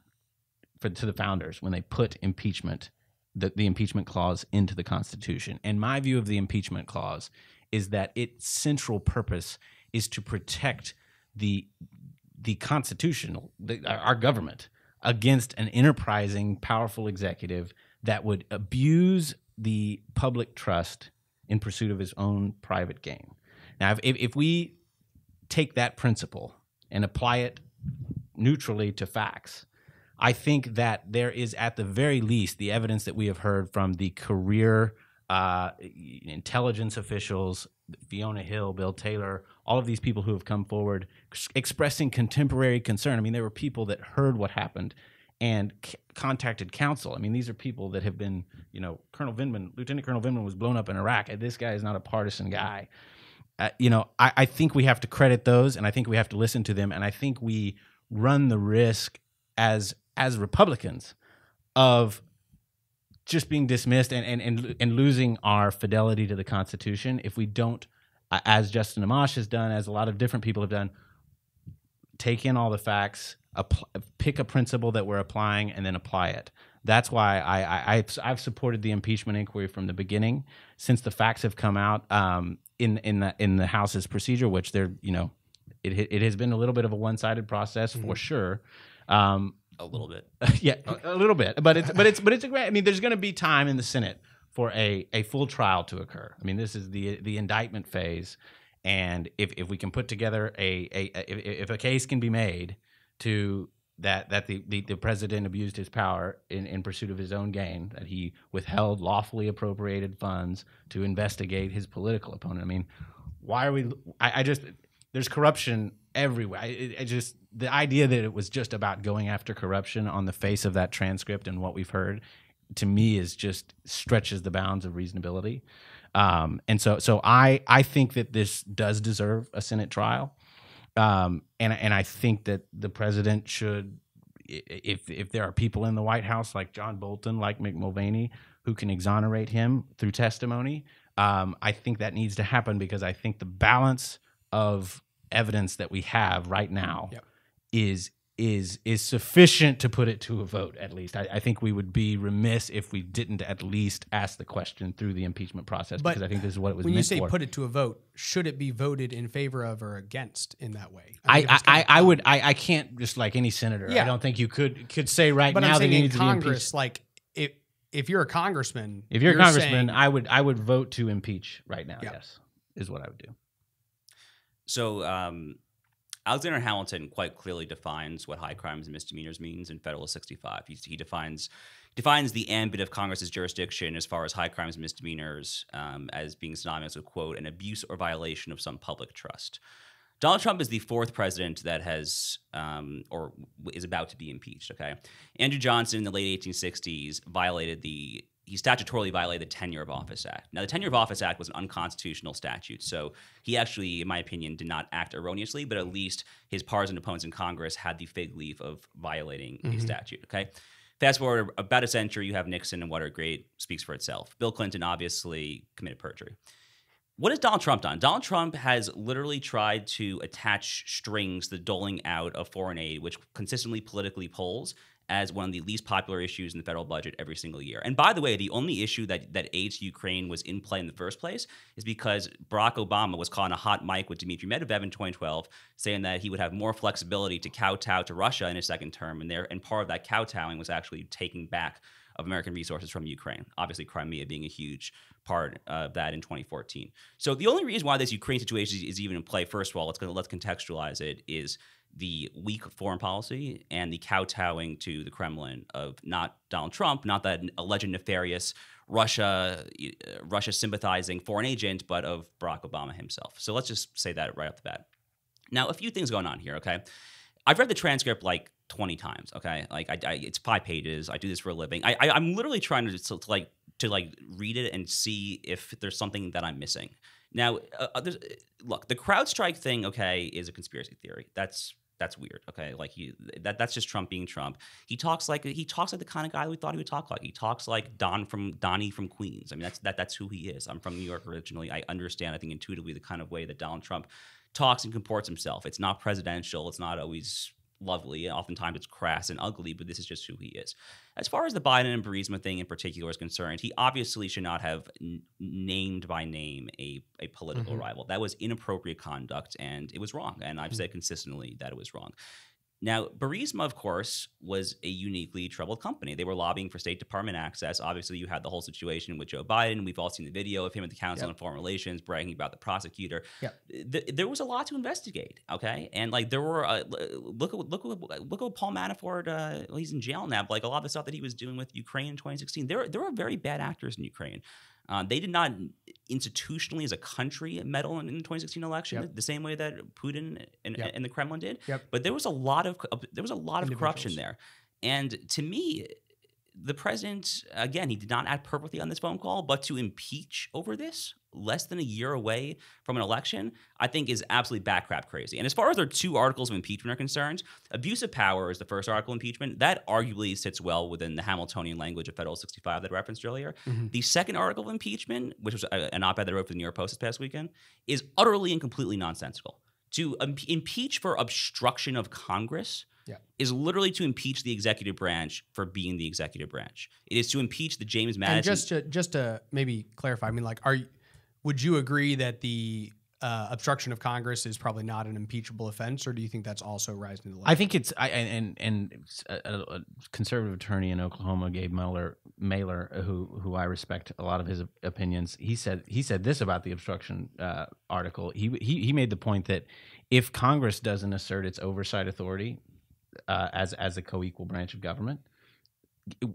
for, to the founders when they put impeachment, the, the impeachment clause into the Constitution. And my view of the impeachment clause is that its central purpose is to protect the the constitutional the, our government against an enterprising, powerful executive that would abuse the public trust in pursuit of his own private gain. Now, if, if we take that principle and apply it neutrally to facts, I think that there is, at the very least, the evidence that we have heard from the career uh, intelligence officials, Fiona Hill, Bill Taylor, all of these people who have come forward expressing contemporary concern. I mean, there were people that heard what happened and c- contacted counsel. I mean, these are people that have been, you know, Colonel Vindman, Lieutenant Colonel Vindman was blown up in Iraq. This guy is not a partisan guy. Uh, you know, I, I think we have to credit those and I think we have to listen to them. And I think we run the risk as as Republicans of just being dismissed and, and, and, and losing our fidelity to the Constitution if we don't, as Justin Amash has done, as a lot of different people have done, take in all the facts, apply, pick a principle that we're applying, and then apply it. That's why I, I, have supported the impeachment inquiry from the beginning, since the facts have come out um, in in the in the House's procedure, which they're you know, it it has been a little bit of a one sided process mm-hmm. for sure. Um, a little bit. yeah, a, a little bit. But it's but it's but it's a great. I mean, there's going to be time in the Senate for a a full trial to occur. I mean, this is the the indictment phase, and if if we can put together a a, a if a case can be made to that that the, the, the, president abused his power in, in pursuit of his own gain, that he withheld lawfully appropriated funds to investigate his political opponent. I mean, why are we? I, I just there's corruption everywhere. just the idea that it was just about going after corruption on the face of that transcript and what we've heard to me is just stretches the bounds of reasonability. Um, and so, so I I think that this does deserve a Senate trial, um, and and I think that the president should, if if there are people in the White House like John Bolton, like Mick Mulvaney, who can exonerate him through testimony, um, I think that needs to happen because I think the balance of evidence that we have right now yep. is is is sufficient to put it to a vote at least I, I, think we would be remiss if we didn't at least ask the question through the impeachment process but because i think this is what it was when you say for. put it to a vote should it be voted in favor of or against in that way i I, I, I, would I, I can't just like any senator yeah. i don't think you could could say right but now I'm that in congress like if if you're a congressman if you're, you're a congressman saying, i would i would vote to impeach right now yep. yes is what i would do so um, Alexander Hamilton quite clearly defines what high crimes and misdemeanors means in Federalist 65. He, he defines defines the ambit of Congress's jurisdiction as far as high crimes and misdemeanors um, as being synonymous with quote an abuse or violation of some public trust. Donald Trump is the fourth president that has um, or is about to be impeached. Okay, Andrew Johnson in the late 1860s violated the he statutorily violated the Tenure of Office Act. Now, the Tenure of Office Act was an unconstitutional statute, so he actually, in my opinion, did not act erroneously, but at least his partisan opponents in Congress had the fig leaf of violating mm-hmm. a statute. Okay. Fast forward about a century, you have Nixon and Watergate speaks for itself. Bill Clinton obviously committed perjury. What has Donald Trump done? Donald Trump has literally tried to attach strings to the doling out of foreign aid, which consistently politically polls as one of the least popular issues in the federal budget every single year. And by the way, the only issue that, that aids Ukraine was in play in the first place is because Barack Obama was caught on a hot mic with Dmitry Medvedev in 2012, saying that he would have more flexibility to kowtow to Russia in his second term. And, there, and part of that kowtowing was actually taking back of American resources from Ukraine. Obviously, Crimea being a huge part of that in 2014. So the only reason why this Ukraine situation is even in play, first of all, let's let's contextualize it, is the weak foreign policy and the kowtowing to the Kremlin of not Donald Trump, not that alleged nefarious Russia uh, Russia sympathizing foreign agent, but of Barack Obama himself. So let's just say that right off the bat. Now, a few things going on here. Okay, I've read the transcript like 20 times. Okay, like I, I it's five pages. I do this for a living. I, I am literally trying to, to, to like to like read it and see if there's something that I'm missing. Now, uh, uh, uh, look, the CrowdStrike thing, okay, is a conspiracy theory. That's that's weird. Okay, like he that that's just Trump being Trump. He talks like he talks like the kind of guy we thought he would talk like. He talks like Don from Donnie from Queens. I mean, that's that that's who he is. I'm from New York originally. I understand. I think intuitively the kind of way that Donald Trump talks and comports himself. It's not presidential. It's not always lovely, and oftentimes it's crass and ugly, but this is just who he is. As far as the Biden and Burisma thing in particular is concerned, he obviously should not have n- named by name a, a political mm-hmm. rival. That was inappropriate conduct, and it was wrong. And I've mm-hmm. said consistently that it was wrong. Now, Burisma, of course, was a uniquely troubled company. They were lobbying for State Department access. Obviously, you had the whole situation with Joe Biden. We've all seen the video of him at the Council yep. on Foreign Relations bragging about the prosecutor. Yep. there was a lot to investigate, okay? And like there were, uh, look at look at look at Paul Manafort. Uh, well, he's in jail now. But, like a lot of the stuff that he was doing with Ukraine in 2016. There there were very bad actors in Ukraine. Uh, they did not institutionally, as a country, meddle in, in the 2016 election yep. the same way that Putin and, yep. and the Kremlin did. Yep. But there was a lot of uh, there was a lot of corruption there, and to me, the president, again, he did not act perfectly on this phone call, but to impeach over this less than a year away from an election, I think is absolutely backcrap crazy. And as far as our two articles of impeachment are concerned, abuse of power is the first article of impeachment. That arguably sits well within the Hamiltonian language of Federal 65 that I referenced earlier. Mm-hmm. The second article of impeachment, which was uh, an op ed that I wrote for the New York Post this past weekend, is utterly and completely nonsensical. To impeach for obstruction of Congress – yeah. is literally to impeach the executive branch for being the executive branch. It is to impeach the James Madison. And just to just to maybe clarify, I mean, like, are would you agree that the uh, obstruction of Congress is probably not an impeachable offense, or do you think that's also rising to the level? I think it's I, and and a, a, conservative attorney in Oklahoma, Gabe Mueller, Mailer, uh, who who I respect a lot of his opinions. He said he said this about the obstruction uh, article. He, he he made the point that if Congress doesn't assert its oversight authority, uh, as as a co-equal branch of government.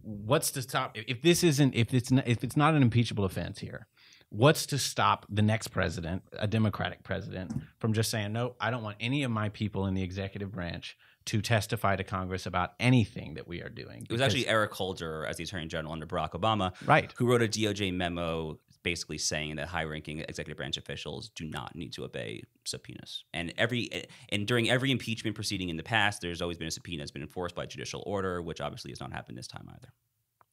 What's to stop if this isn't if it's not, if it's not an impeachable offense here? What's to stop the next president, a Democratic president, from just saying no? I don't want any of my people in the executive branch to testify to Congress about anything that we are doing. It was actually Eric Holder as the Attorney General under Barack Obama, right, who wrote a DOJ memo basically saying that high-ranking executive branch officials do not need to obey subpoenas. And every and during every impeachment proceeding in the past, there's always been a subpoena that's been enforced by judicial order, which obviously has not happened this time either.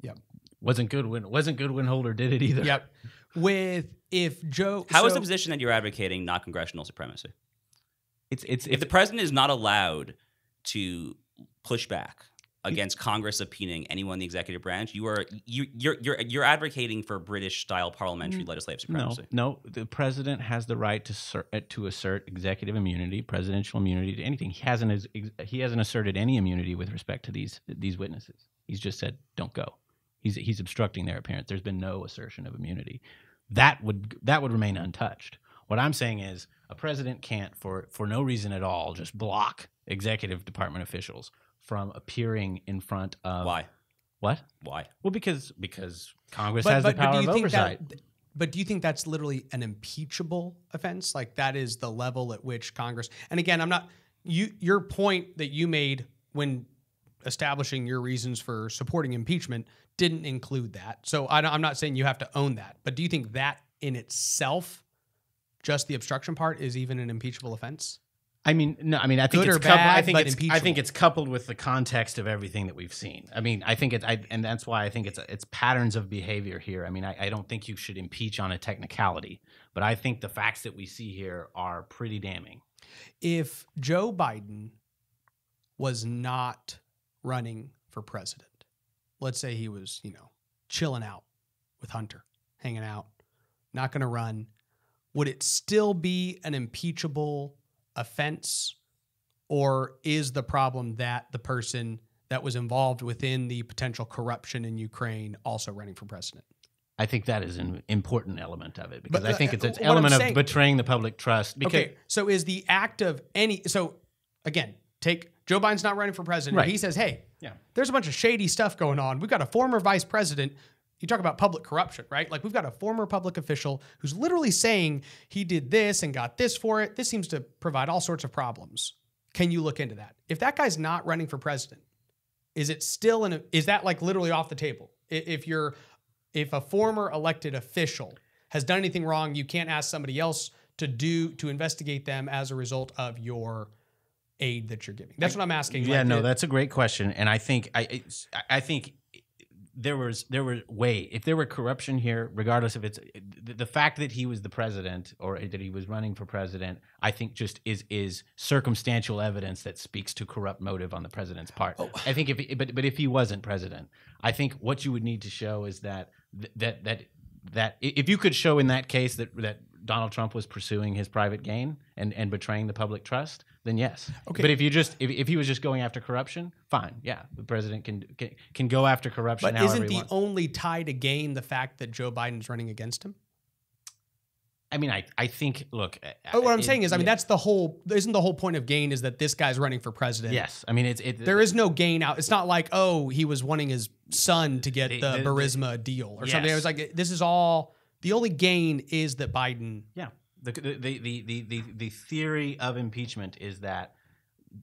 Yeah, Wasn't good when wasn't good when Holder did it either. Yep. With if Joe how so, is the position that you're advocating not congressional supremacy? It's it's if it's, the president is not allowed to push back against Congress subpoenaing anyone in the executive branch. You are you you're you're, you're advocating for British style parliamentary mm, legislative supremacy. No, no, the president has the right to assert, eh, to assert executive immunity, presidential immunity to anything. He hasn't he hasn't asserted any immunity with respect to these these witnesses. He's just said don't go. He's he's obstructing their appearance. There's been no assertion of immunity. That would that would remain untouched. What I'm saying is a president can't for for no reason at all just block executive department officials from appearing in front of why what why well because because Congress but, has but, the power of oversight. That, but do you think that's literally an impeachable offense? Like that is the level at which Congress. And again, I'm not you. Your point that you made when establishing your reasons for supporting impeachment didn't include that. So I, am not saying you have to own that. But do you think that in itself, just the obstruction part, is even an impeachable offense? I mean, no, I mean, I think it's coupled, bad, I think it's, I think it's coupled with the context of everything that we've seen. I mean, I think it, I, and that's why I think it's it's patterns of behavior here. I mean, I, I don't think you should impeach on a technicality, but I think the facts that we see here are pretty damning. If Joe Biden was not running for president, let's say he was, you know, chilling out with Hunter, hanging out, not going to run, would it still be an impeachable? offense, or is the problem that the person that was involved within the potential corruption in Ukraine also running for president? I think that is an important element of it because but, I uh, think it's an element saying, of betraying the public trust. okay, so is the act of any so again take Joe Biden's not running for president. Right. He says, "Hey, yeah. there's a bunch of shady stuff going on. We've got a former vice president you talk about public corruption, right? Like we've got a former public official who's literally saying he did this and got this for it. This seems to provide all sorts of problems. Can you look into that? If that guy's not running for president, is it still in a, is that like literally off the table? If you're if a former elected official has done anything wrong, you can't ask somebody else to do to investigate them as a result of your aid that you're giving. That's what I'm asking. Yeah, like, no, it, that's a great question, and I think I I think there was there were way if there were corruption here, regardless of it's the, the fact that he was the president or that he was running for president, I think just is is circumstantial evidence that speaks to corrupt motive on the president's part. Oh. I think if but but if he wasn't president, I think what you would need to show is that that that that if you could show in that case that that Donald Trump was pursuing his private gain and and betraying the public trust, then yes. Okay. But if you just if, if he was just going after corruption, fine. Yeah, the president can can, can go after corruption. But isn't the wants. only tie to gain the fact that Joe Biden's running against him? I mean, I I think look. Uh, oh, what I'm it, saying is, I mean, yeah. that's the whole. Isn't the whole point of gain is that this guy's running for president? Yes, I mean, it's it, there is no gain out. It's not like oh, he was wanting his son to get the, Barisma deal or yes. something. It was like this is all. The only gain is that Biden yeah the, the, the, the, the theory of impeachment is that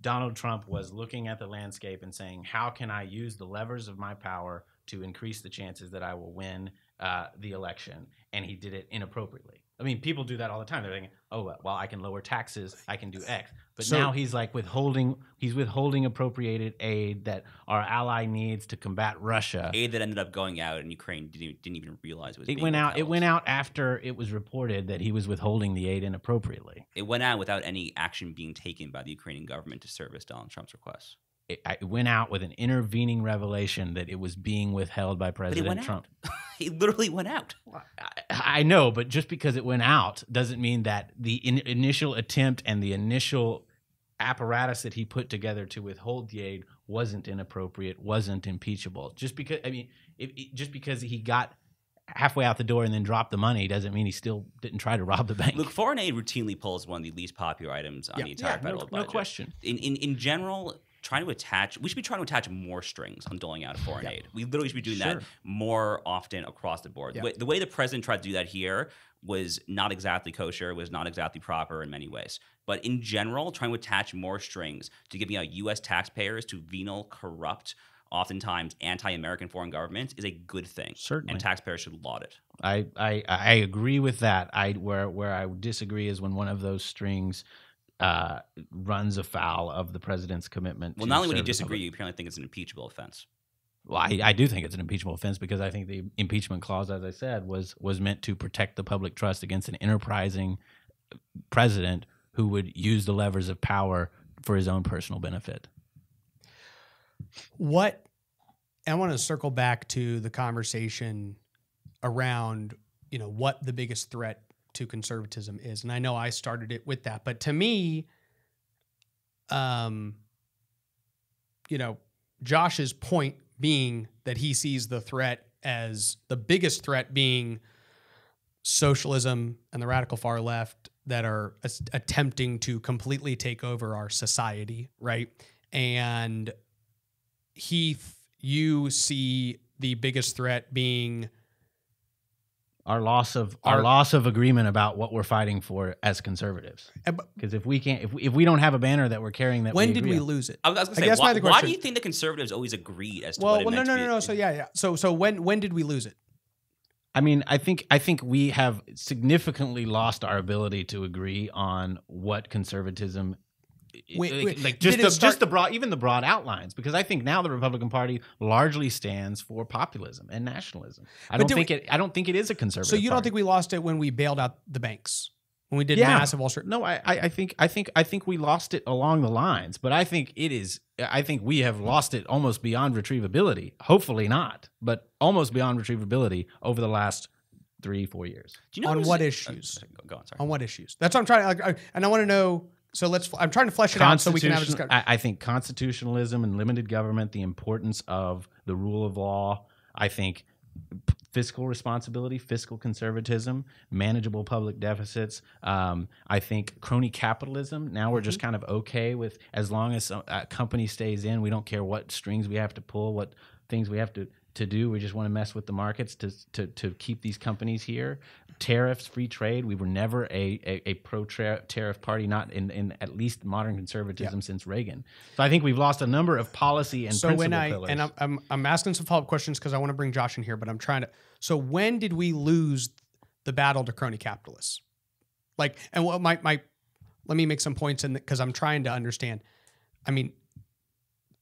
Donald Trump was looking at the landscape and saying, how can I use the levers of my power to increase the chances that I will win uh, the election? And he did it inappropriately. I mean, people do that all the time. They're thinking, oh, well, I can lower taxes, I can do X. But so, now he's like withholding. He's withholding appropriated aid that our ally needs to combat Russia. Aid that ended up going out, and Ukraine didn't, didn't even realize it was. It went out. It went out after it was reported that he was withholding the aid inappropriately. It went out without any action being taken by the Ukrainian government to service Donald Trump's request. It, it went out with an intervening revelation that it was being withheld by President Trump. it literally went out. I, I, know, but just because it went out doesn't mean that the in, initial attempt and the initial apparatus that he put together to withhold the aid wasn't inappropriate, wasn't impeachable. Just because I mean, just because he got halfway out the door and then dropped the money doesn't mean he still didn't try to rob the bank. Look, foreign aid routinely pulls one of the least popular items on yeah, the entire yeah, federal no, budget. No question. In, in in general, trying to attach we should be trying to attach more strings on doling out foreign yeah. aid we literally should be doing sure. that more often across the board yeah. the, way, the way the president tried to do that here was not exactly kosher was not exactly proper in many ways but in general trying to attach more strings to giving out us taxpayers to venal corrupt oftentimes anti-American foreign governments is a good thing. Certainly, and taxpayers should laud it. I, I I agree with that. I where where I disagree is when one of those strings uh, runs afoul of the president's commitment. Well, not only would he disagree, you apparently think it's an impeachable offense. Well, I, I, do think it's an impeachable offense because I think the impeachment clause, as I said, was was meant to protect the public trust against an enterprising president who would use the levers of power for his own personal benefit. What I want to circle back to the conversation around, you know, what the biggest threat to conservatism is. And I know I started it with that, but to me, um, you know, Josh's point being that he sees the threat as the biggest threat being socialism and the radical far left that are attempting to completely take over our society, right? And he, you see the biggest threat being our loss of our, our, loss of agreement about what we're fighting for as conservatives. Because if we can't, if we, if we don't have a banner that we're carrying, that when we did we on. lose it? I was, going to say, why, why, do you think the conservatives always agreed as to well, well, no, no, no, no. So yeah, yeah. So so when when did we lose it? I mean, I think I think we have significantly lost our ability to agree on what conservatism wait, like, wait, like just the, start- just the broad even the broad outlines because I think now the Republican Party largely stands for populism and nationalism. I but don't think we, it I don't think it is a conservative. So you don't party. think we lost it when we bailed out the banks? When we did yeah. massive Wall Street? No, I, I think I think I think we lost it along the lines, but I think it is I think we have lost it almost beyond retrievability. Hopefully not, but almost beyond retrievability over the last three, four years. Do you know on what issues? Uh, go on, sorry. On what issues? That's what I'm trying to, like, and I want to know so let's. I'm trying to flesh it out so we can have a discussion. I, I think constitutionalism and limited government, the importance of the rule of law. I think fiscal responsibility, fiscal conservatism, manageable public deficits. Um, I think crony capitalism. Now we're mm-hmm. just kind of okay with as long as uh, a company stays in, we don't care what strings we have to pull, what things we have to to do. We just want to mess with the markets to to to keep these companies here. Tariffs, free trade. We were never a a, a pro tariff party, not in in at least modern conservatism yeah. since Reagan. So I think we've lost a number of policy and so when I pillars. and I'm, I'm I'm asking some follow up questions because I want to bring Josh in here, but I'm trying to. So when did we lose the battle to crony capitalists? Like, and what my my let me make some points in because I'm trying to understand. I mean,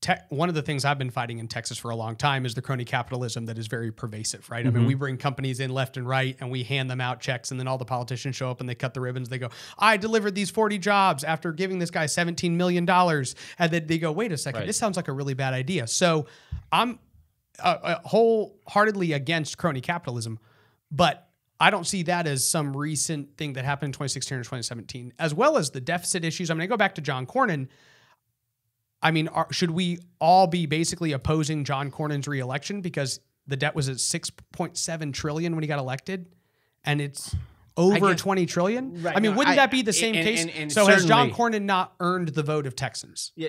te- one of the things I've been fighting in Texas for a long time is the crony capitalism that is very pervasive, right? Mm-hmm. I mean, mm-hmm. we bring companies in left and right and we hand them out checks, and then all the politicians show up and they cut the ribbons. They go, I delivered these 40 jobs after giving this guy $17 million. And then they go, wait a second, right. this sounds like a really bad idea. So I'm uh, uh wholeheartedly against crony capitalism, but I don't see that as some recent thing that happened in 2016 or 2017, as well as the deficit issues. I mean, I go back to John Cornyn I mean, are, should we all be basically opposing John Cornyn's reelection because the debt was at 6.7 trillion when he got elected and it's over guess, 20 trillion? Right, I mean, no, wouldn't I, that be the same and, case? And, and, so has John Cornyn not earned the vote of Texans? Yeah,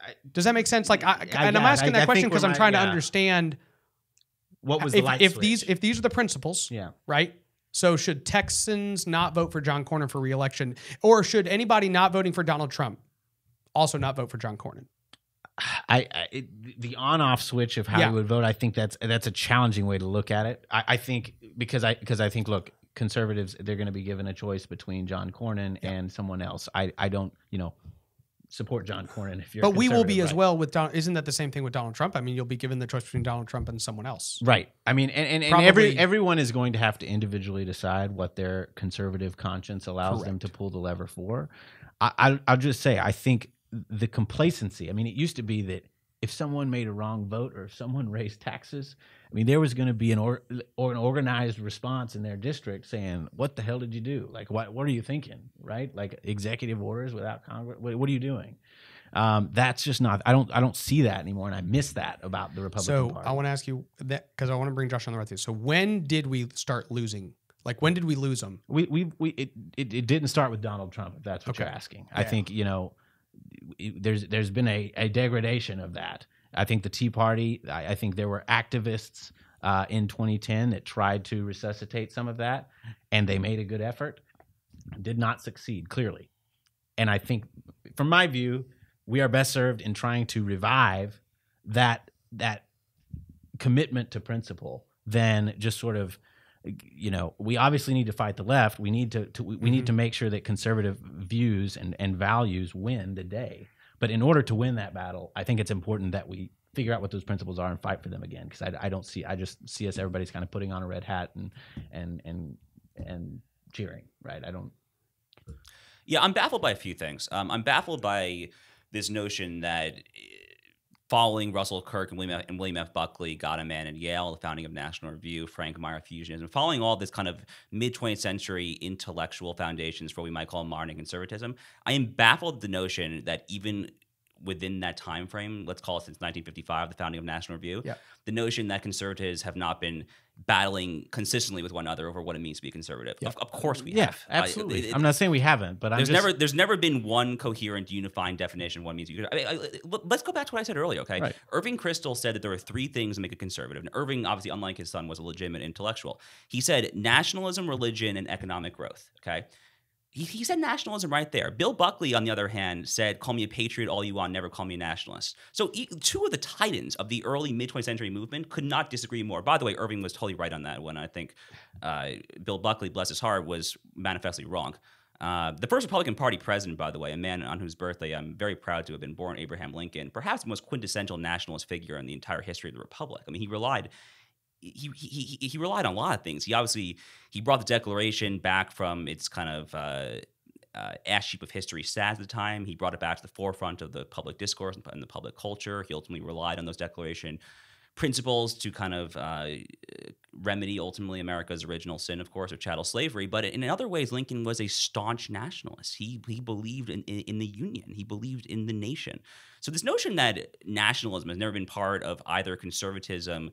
I, Does that make sense? Like, I, and I'm asking that question because I'm trying yeah. to understand what was the if, if these if these are the principles, yeah, right? So should Texans not vote for John Cornyn for reelection, or should anybody not voting for Donald Trump also not vote for John Cornyn? I, I the on-off switch of how yeah. you would vote. I think that's that's a challenging way to look at it. I, I think because I because I think look, conservatives they're going to be given a choice between John Cornyn yeah. and someone else. I I don't you know support John Cornyn if you're. But we will be right? as well with Don. Isn't that the same thing with Donald Trump? I mean, you'll be given the choice between Donald Trump and someone else. Right. I mean, and and, Probably, every everyone is going to have to individually decide what their conservative conscience allows correct. them to pull the lever for. I, I I'll just say I think the complacency. I mean, it used to be that if someone made a wrong vote or if someone raised taxes, I mean, there was going to be an, or, or, an organized response in their district saying, "What the hell did you do? Like, what what are you thinking? Right? Like executive orders without Congress? What, what are you doing?" Um, that's just not. I don't. I don't see that anymore, and I miss that about the Republican so Party. So I want to ask you that because I want to bring Josh on the right So when did we start losing like when did we lose them? We we we it, it, it didn't start with Donald Trump. If that's what okay. you're asking, yeah. I think you know there's there's been a, a degradation of that. I think the Tea Party. I, I think there were activists uh, in 2010 that tried to resuscitate some of that, and they made a good effort, did not succeed clearly. And I think, from my view, we are best served in trying to revive that that commitment to principle than just sort of you know, we obviously need to fight the left. We need to, to we mm-hmm. need to mm-hmm. make sure that conservative views and, and values win the day. But in order to win that battle, I think it's important that we figure out what those principles are and fight for them again. Because I, I don't see, I just see us everybody's kind of putting on a red hat and and and and cheering, right? I don't. Yeah, I'm baffled by a few things. Um, I'm baffled by this notion that following Russell Kirk and William, F., and William F. Buckley, and Yale, the founding of National Review, Frank Meyer Fusionism, following all this kind of mid 20th century intellectual foundations for what we might call modern conservatism, I am baffled the notion that even within that time frame, let's call it since 1955, the founding of National Review, yeah. the notion that conservatives have not been battling consistently with one another over what it means to be conservative. Yeah. Of, of, course we yeah, have. absolutely. I, am not saying we haven't, but I'm there's just... never there's never been one coherent, unifying definition of what means. I mean, I, let's go back to what I said earlier. Okay, right. Irving Kristol said that there are three things that make a conservative, and Irving, obviously, unlike his son, was a legitimate intellectual. He said nationalism, religion, and economic growth. Okay he, he said nationalism right there. Bill Buckley, on the other hand, said, Call me a patriot all you want, never call me a nationalist. So, two of the titans of the early mid 20th century movement could not disagree more. By the way, Irving was totally right on that one. I think uh, Bill Buckley, bless his heart, was manifestly wrong. Uh, the first Republican Party president, by the way, a man on whose birthday I'm very proud to have been born, Abraham Lincoln, perhaps the most quintessential nationalist figure in the entire history of the Republic. I mean, he relied he, he he relied on a lot of things. He obviously he brought the Declaration back from its kind of uh, uh, ash heap of history sad at the time. He brought it back to the forefront of the public discourse and the public culture. He ultimately relied on those Declaration principles to kind of uh, remedy ultimately America's original sin, of course, of chattel slavery. But in other ways, Lincoln was a staunch nationalist. He he believed in, in, in the Union. He believed in the nation. So this notion that nationalism has never been part of either conservatism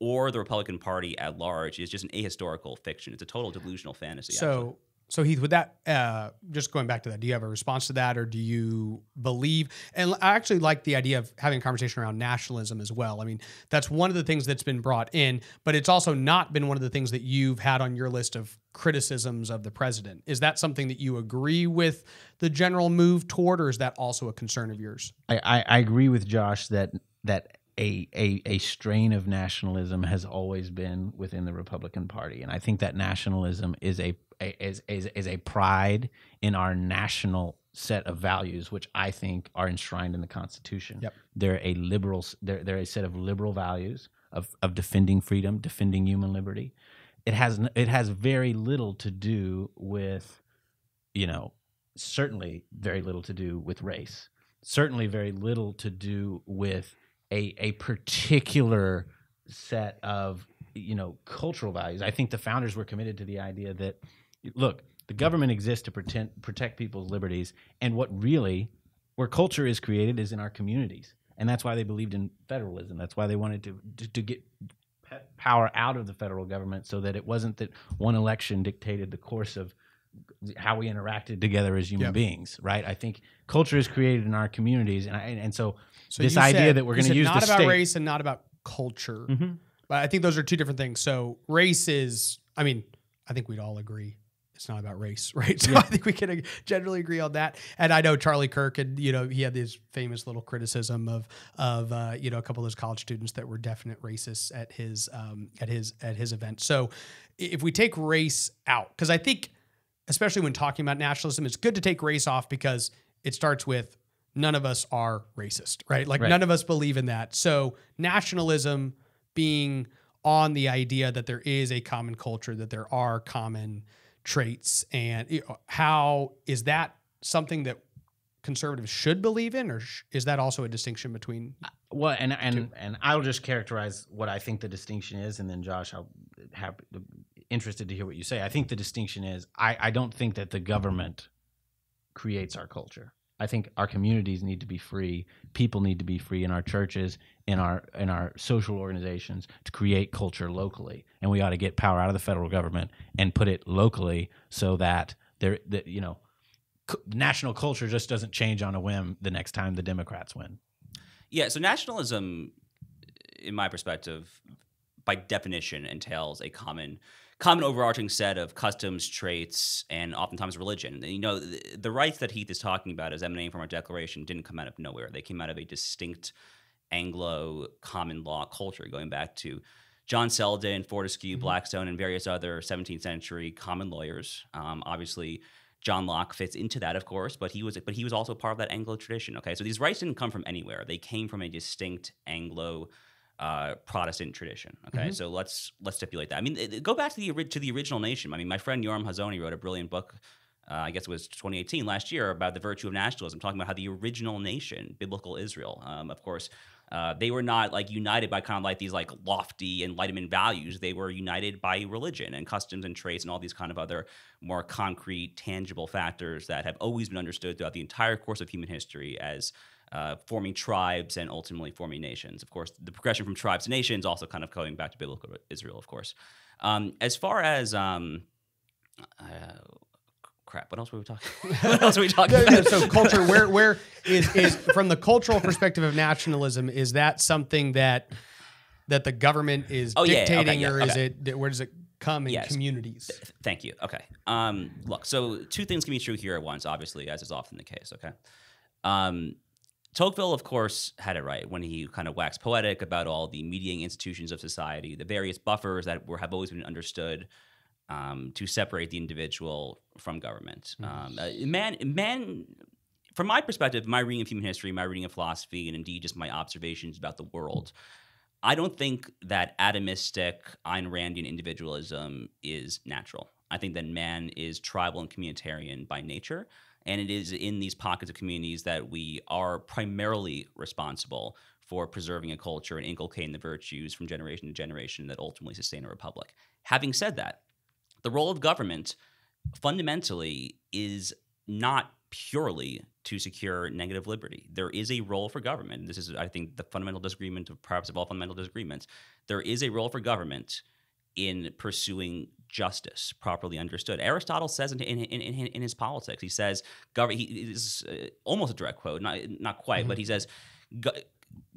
or the Republican Party at large is just an ahistorical fiction. It's a total delusional fantasy. So, actually. so Heath, with that, uh, just going back to that, do you have a response to that, or do you believe? And I actually like the idea of having a conversation around nationalism as well. I mean, that's one of the things that's been brought in, but it's also not been one of the things that you've had on your list of criticisms of the president. Is that something that you agree with the general move toward, or is that also a concern of yours? I, I, I agree with Josh that that a, a, a strain of nationalism has always been within the Republican Party, and I think that nationalism is a, a is, is is a pride in our national set of values, which I think are enshrined in the Constitution. Yep. They're a liberal. They're they're a set of liberal values of of defending freedom, defending human liberty. It has it has very little to do with, you know, certainly very little to do with race. Certainly very little to do with a a particular set of you know cultural values. I think the founders were committed to the idea that look, the government exists to pretend, protect people's liberties, and what really where culture is created is in our communities, and that's why they believed in federalism. That's why they wanted to, to, to get power out of the federal government so that it wasn't that one election dictated the course of how we interacted together as human yep. beings, right? I think culture is created in our communities, and I, and so, so this idea said, that we're going to use not about state, race and not about culture, mm-hmm. but I think those are two different things. So race is, I mean, I think we'd all agree it's not about race, right? So yeah. I think we can generally agree on that. And I know Charlie Kirk, and you know, he had this famous little criticism of of uh, you know a couple of those college students that were definite racists at his um, at his at his event. So if we take race out, because I think especially when talking about nationalism, it's good to take race off because it starts with none of us are racist, right? Like right. none of us believe in that. So nationalism being on the idea that there is a common culture, that there are common traits, and how is that something that conservatives should believe in, or is that also a distinction between? Uh, well, and and two? and I'll just characterize what I think the distinction is, and then Josh, I'll uh, have interested to hear what you say. I think the distinction is I, I don't think that the government creates our culture. I think our communities need to be free. People need to be free in our churches, in our in our social organizations to create culture locally. And we ought to get power out of the federal government and put it locally so that there that you know national culture just doesn't change on a whim the next time the Democrats win. Yeah, so nationalism in my perspective by definition entails a common common overarching set of customs, traits, and oftentimes religion. you know, the, the rights that Heath is talking about as emanating from our declaration didn't come out of nowhere. They came out of a distinct Anglo common law culture, going back to John Selden, Fortescue, mm-hmm. Blackstone, and various other 17th century common lawyers. Um, obviously, John Locke fits into that, of course, but he was but he was also part of that Anglo tradition. Okay, so these rights didn't come from anywhere; they came from a distinct Anglo uh, Protestant tradition. Okay, mm-hmm. so let's let's stipulate that. I mean, go back to the to the original nation. I mean, my friend Yoram Hazoni wrote a brilliant book. Uh, I guess it was 2018 last year about the virtue of nationalism, talking about how the original nation, biblical Israel, um, of course, uh, they were not like united by kind of like these like lofty enlightenment values. They were united by religion and customs and traits and all these kind of other more concrete, tangible factors that have always been understood throughout the entire course of human history as uh, forming tribes and ultimately forming nations. Of course, the progression from tribes to nations also kind of going back to biblical Israel, of course. Um, as far as um, uh, crap, what else were we talking? what else were we talking? about? so culture, where where is is from the cultural perspective of nationalism? Is that something that that the government is oh, dictating, yeah, okay, yeah, or is it where does it come in yes. communities? thank you. Okay. Um, look, so two things can be true here at once, obviously, as is often the case. Okay. Um, Tocqueville, of course, had it right when he kind of waxed poetic about all the mediating institutions of society, the various buffers that were, have always been understood um, to separate the individual from government. Mm-hmm. Um, uh, man, man, from my perspective, my reading of human history, my reading of philosophy, and indeed just my observations about the world, I don't think that atomistic Ayn Randian individualism is natural. I think that man is tribal and communitarian by nature. And it is in these pockets of communities that we are primarily responsible for preserving a culture and inculcating the virtues from generation to generation that ultimately sustain a republic. Having said that, the role of government fundamentally is not purely to secure negative liberty. There is a role for government. This is, I think, the fundamental disagreement of perhaps of all fundamental disagreements. There is a role for government in pursuing justice properly understood. Aristotle says in, in, in, in his politics, he says, government, he is uh, almost a direct quote, not, not quite, mm-hmm. but he says, Go-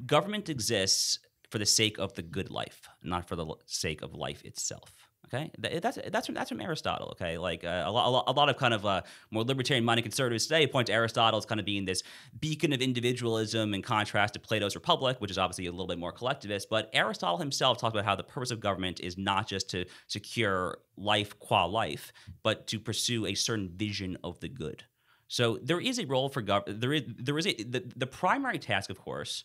government exists for the sake of the good life, not for the sake of life itself. Okay, that's that's from that's from Aristotle. Okay, like uh, a, lot, a lot a lot of kind of uh, more libertarian-minded conservatives today point to Aristotle as kind of being this beacon of individualism in contrast to Plato's Republic, which is obviously a little bit more collectivist. But Aristotle himself talks about how the purpose of government is not just to secure life qua life, but to pursue a certain vision of the good. So there is a role for government. There is there is a, the, the primary task, of course,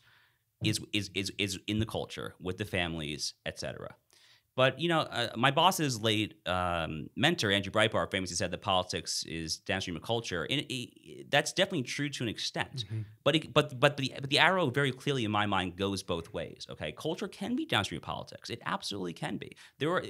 is is is is in the culture with the families, etc. But you know, uh, my boss's late um, mentor Andrew Breitbart famously said that politics is downstream of culture, and it, it, that's definitely true to an extent. Mm-hmm. But it, but but the but the arrow very clearly in my mind goes both ways. Okay, culture can be downstream of politics; it absolutely can be. There are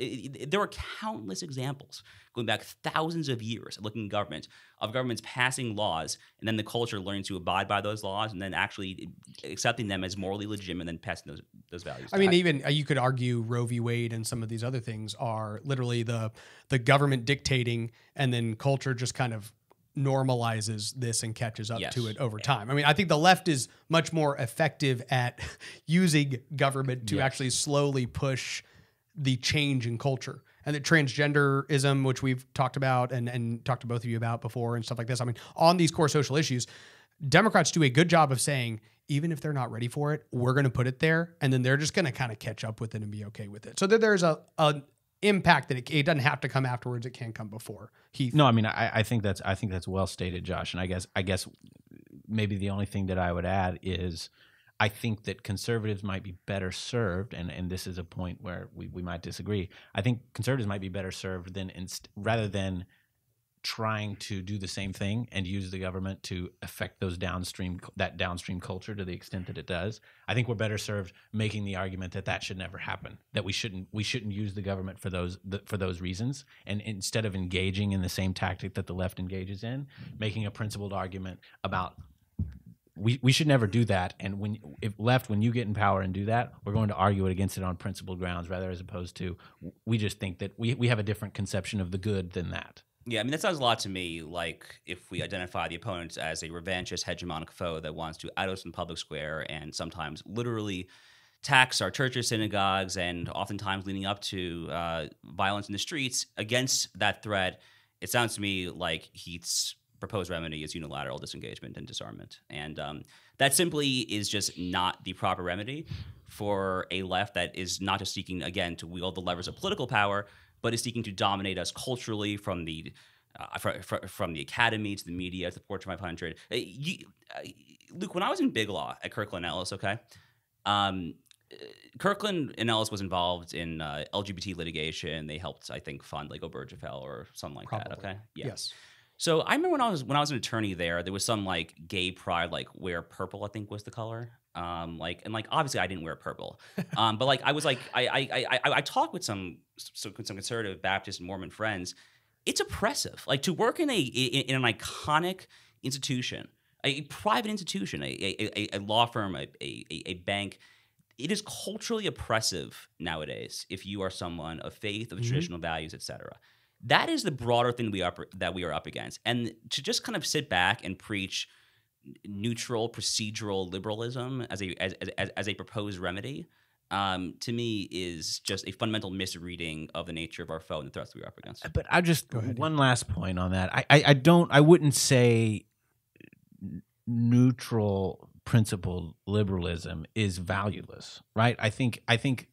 there are countless examples going back thousands of years looking at government, of governments passing laws and then the culture learning to abide by those laws and then actually eh, accepting them as morally legitimate and then passing those, those values. I mean, I, even uh, you could argue Roe v. Wade and some of these other things are literally the, the government dictating and then culture just kind of normalizes this and catches up yes. to it over time. I mean, I think the left is much more effective at using government to yes. actually slowly push the change in culture and that transgenderism, which we've talked about and, and talked to both of you about before and stuff like this. I mean, on these core social issues, Democrats do a good job of saying, even if they're not ready for it, we're going to put it there, and then they're just going to kind of catch up with it and be okay with it. So that there's a, a impact that it, it, doesn't have to come afterwards; it can come before. He No, I mean, I, I think that's I think that's well stated, Josh. And I guess I guess maybe the only thing that I would add is I think that conservatives might be better served, and, and this is a point where we, we might disagree. I think conservatives might be better served than inst- rather than trying to do the same thing and use the government to affect those downstream that downstream culture to the extent that it does. I think we're better served making the argument that that should never happen. That we shouldn't we shouldn't use the government for those for those reasons. And instead of engaging in the same tactic that the left engages in, mm-hmm. making a principled argument about we, we should never do that. And when if left, when you get in power and do that, we're going to argue it against it on principled grounds rather as opposed to we just think that we, we have a different conception of the good than that. Yeah, I mean, that sounds a lot to me like if we identify the opponents as a revanchist hegemonic foe that wants to out us in public square and sometimes literally tax our churches, synagogues, and oftentimes leading up to uh, violence in the streets against that threat. It sounds to me like he's proposed remedy is unilateral disengagement and disarmament. And um, that simply is just not the proper remedy for a left that is not just seeking, again, to wield the levers of political power, but is seeking to dominate us culturally from the uh, from, from, the academy to the media to the Fortune 500. Uh, you, uh, Luke, when I was in Big Law at Kirkland Ellis, okay, um, uh, Kirkland and Ellis was involved in uh, LGBT litigation. They helped, I think, fund like Obergefell or something like Probably. that. Okay, yeah. yes. So I remember when I was when I was an attorney there, there was some like gay pride, like wear purple, I think was the color. Um, like and like obviously I didn't wear purple, um, but like I was like I I I, I, I talked with some some conservative Baptist and Mormon friends. It's oppressive, like to work in a in, in an iconic institution, a private institution, a a, a law firm, a, a a bank. It is culturally oppressive nowadays if you are someone of faith, of mm-hmm. traditional values, etc that is the broader thing we are that we are up against. And to just kind of sit back and preach neutral procedural liberalism as a as, as, as a proposed remedy um, to me is just a fundamental misreading of the nature of our foe and the threats we are up against. But I just ahead, one yeah. last point on that. I, I, I don't I wouldn't say neutral principle liberalism is valueless, right? I think I think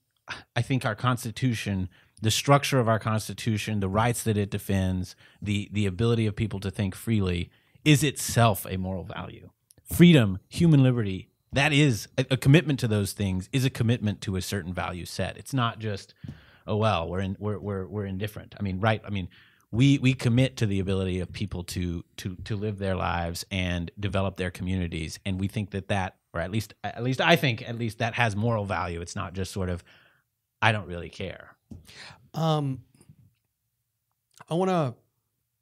I think our Constitution the structure of our Constitution, the rights that it defends, the, the ability of people to think freely is itself a moral value. Freedom, human liberty, that is a, a commitment to those things, is a commitment to a certain value set. It's not just, oh, well, we're, in, we're, we're, we're indifferent. I mean, right. I mean, we we commit to the ability of people to to to live their lives and develop their communities and we think that that or at least at least I think at least that has moral value it's not just sort of I don't really care um, I want to,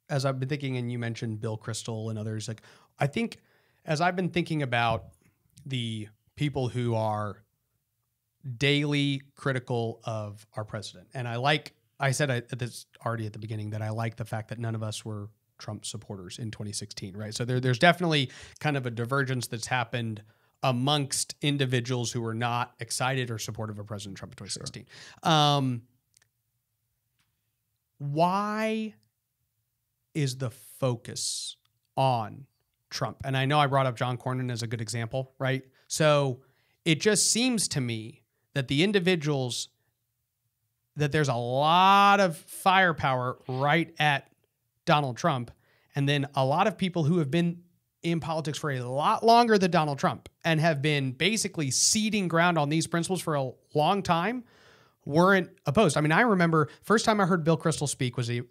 as I've been thinking, and you mentioned Bill Crystal and others, like, I think as I've been thinking about the people who are daily critical of our president, and I like, I said I, this already at the beginning that I like the fact that none of us were Trump supporters in 2016, right? So there, there's definitely kind of a divergence that's happened amongst individuals who were not excited or supportive of President Trump in 2016. Sure. Um, why is the focus on Trump? And I know I brought up John Cornyn as a good example, right? So it just seems to me that the individuals that there's a lot of firepower right at Donald Trump and then a lot of people who have been in politics for a lot longer than Donald Trump and have been basically seeding ground on these principles for a long time weren't opposed. I mean, I remember first time I heard Bill Crystal speak was at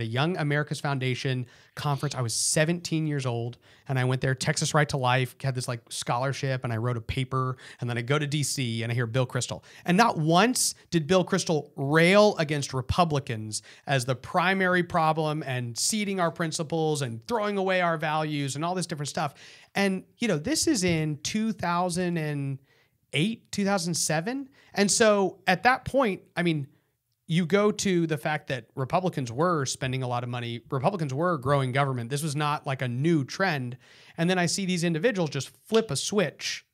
a Young America's Foundation conference. I was 17 years old, and I went there. Texas Right to Life had this like scholarship, and I wrote a paper. And then I go to D.C. and I hear Bill Crystal, and not once did Bill Crystal rail against Republicans as the primary problem and ceding our principles and throwing away our values and all this different stuff. And you know, this is in 2008, 2007 and so at that point, I mean, you go to the fact that Republicans were spending a lot of money, Republicans were growing government. This was not like a new trend. And then I see these individuals just flip a switch,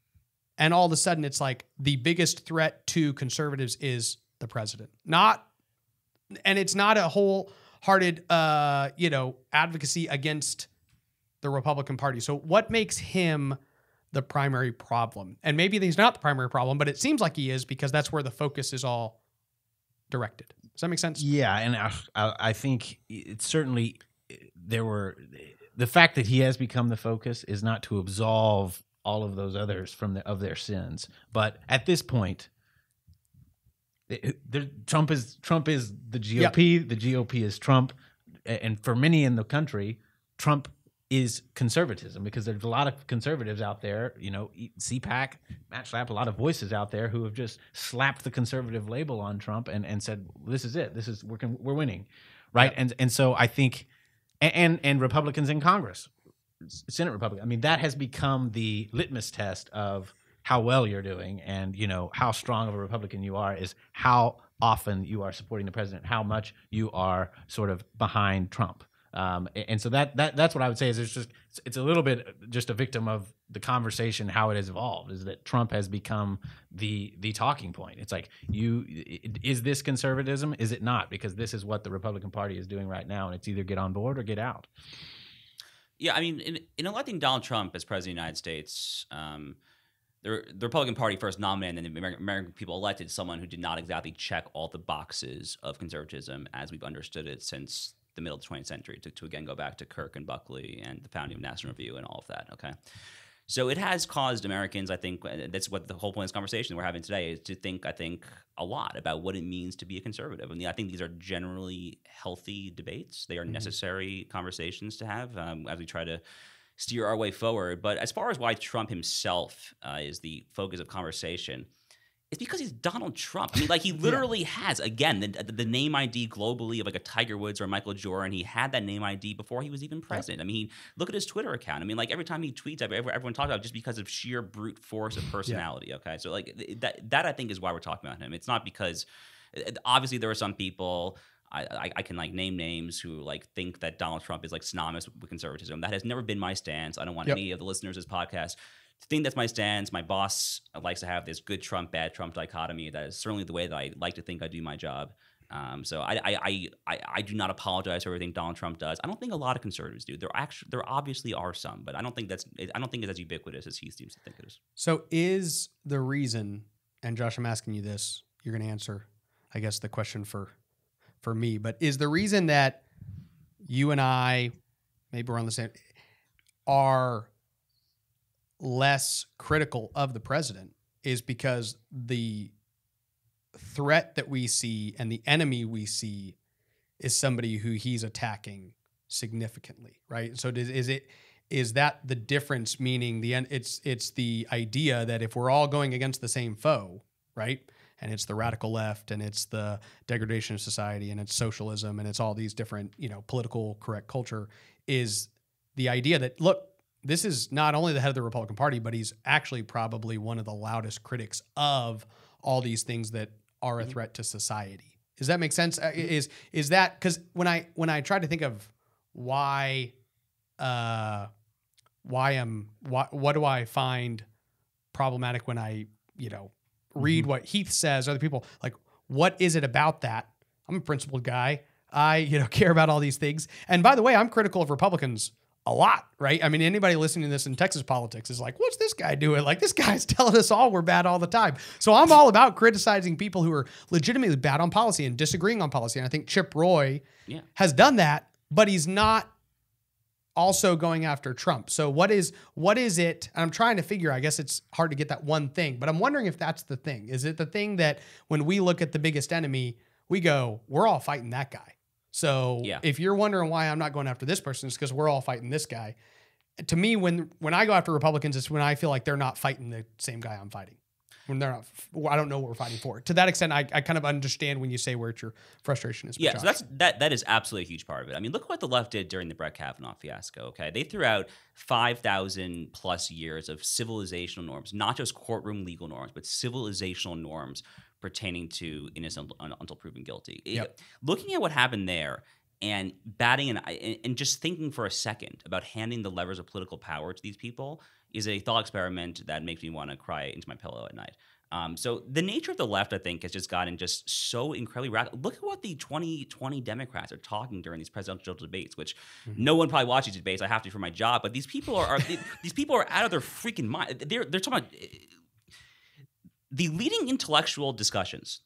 and all of a sudden it's like the biggest threat to conservatives is the president. Not, and it's not a wholehearted, uh, you know, advocacy against the Republican Party. So what makes him the primary problem. And maybe he's not the primary problem, but it seems like he is because that's where the focus is all directed. Does that make sense? Yeah, and I, I think it certainly there were the fact that he has become the focus is not to absolve all of those others from the, of their sins, but at this point, Trump is Trump is the GOP. Yep. The GOP is Trump, and for many in the country, Trump is conservatism because there's a lot of conservatives out there, you know, CPAC, Matchlab, a lot of voices out there who have just slapped the conservative label on Trump and, and said, this is it. This is, we're, we're winning. Right. And, and so I think, and, and Republicans in Congress, Senate Republican, I mean, that has become the litmus test of how well you're doing and, you know, how strong of a Republican you are is how often you are supporting the president, how much you are sort of behind Trump. Um, and so that that that's what I would say is it's just it's a little bit just a victim of the conversation how it has evolved is that Trump has become the the talking point. It's like you is this conservatism? Is it not? Because this is what the Republican Party is doing right now, and it's either get on board or get out. Yeah, I mean, in, in electing Donald Trump as president of the United States, um, the, the Republican Party first nominated and the American, American people elected someone who did not exactly check all the boxes of conservatism as we've understood it since the middle of the 20th century to, to again go back to Kirk and Buckley and the founding of National Review and all of that. Okay. So it has caused Americans, I think, that's what the whole point of this conversation we're having today is to think, I think, a lot about what it means to be a conservative. And I think these are generally healthy debates. They are mm-hmm. necessary conversations to have um, as we try to steer our way forward. But as far as why Trump himself uh, is the focus of conversation, it's because he's Donald Trump. I mean, like he literally yeah. has again the, the, name ID globally of like a Tiger Woods or Michael Jordan. He had that name ID before he was even president. I mean, look at his Twitter account. I mean, like every time he tweets, everyone talks about just because of sheer brute force of personality. Yeah. Okay, so like that that I think is why we're talking about him. It's not because eh, eh, obviously there are some people I, I, can like name names who like think that Donald Trump is like synonymous with conservatism. That has never been my stance. I don't want yep. any of the listeners of this podcast think that's my stance. My boss likes to have this good Trump, bad Trump dichotomy. That is certainly the way that I like to think I do my job. Um, so I, I, I, I, do not apologize for everything Donald Trump does. I don't think a lot of conservatives do. There actually there obviously are some, but I don't think that's I don't think it's as ubiquitous as he seems to think it is. So is the reason? And Josh, I'm asking you this. You're going to answer, I guess, the question for for me. But is the reason that you and I, maybe we're on the same, are less critical of the president is because the threat that we see and the enemy we see is somebody who he's attacking significantly, right? So does, is it is that the difference? Meaning the it's it's the idea that if we're all going against the same foe, right? And it's the radical left, and it's the degradation of society, and it's socialism, and it's all these different you know political correct culture. Is the idea that look this is not only the head of the Republican Party, but he's actually probably one of the loudest critics of all these things that are a mm-hmm. threat to society. Does that make sense? Uh, is is that because when I when I try to think of why uh, why am why, what do I find problematic when I you know read mm-hmm. what Heath says, other people like what is it about that? I'm a principled guy. I you know care about all these things. And by the way, I'm critical of Republicans a lot, right? I mean, anybody listening to this in Texas politics is like, what's this guy doing? Like, this guy's telling us all we're bad all the time. So I'm all about criticizing people who are legitimately bad on policy and disagreeing on policy. And I think Chip Roy yeah. has done that, but he's not also going after Trump. So what is what is it? I'm trying to figure. I guess it's hard to get that one thing, but I'm wondering if that's the thing. Is it the thing that when we look at the biggest enemy, we go, we're all fighting that guy. So yeah. if you're wondering why I'm not going after this person, it's because we're all fighting this guy. To me, when when I go after Republicans, it's when I feel like they're not fighting the same guy I'm fighting. When they're not, I don't know what we're fighting for. To that extent, I, I kind of understand when you say where your frustration is. Yeah, so that's that that is absolutely a huge part of it. I mean, look what the left did during the Brett Kavanaugh fiasco. Okay, they threw out five thousand plus years of civilizational norms, not just courtroom legal norms, but civilizational norms pertaining to innocent until proven guilty. Yep. Looking at what happened there and batting an eye and just thinking for a second about handing the levers of political power to these people is a thought experiment that makes me want to cry into my pillow at night. Um, so the nature of the left, I think, has just gotten just so incredibly radical. Look at what the 2020 Democrats are talking during these presidential debates, which mm-hmm. no one probably watches these debates. I have to for my job, but these people are, are these people are out of their freaking mind. They're they're talking about eh, the leading intellectual discussions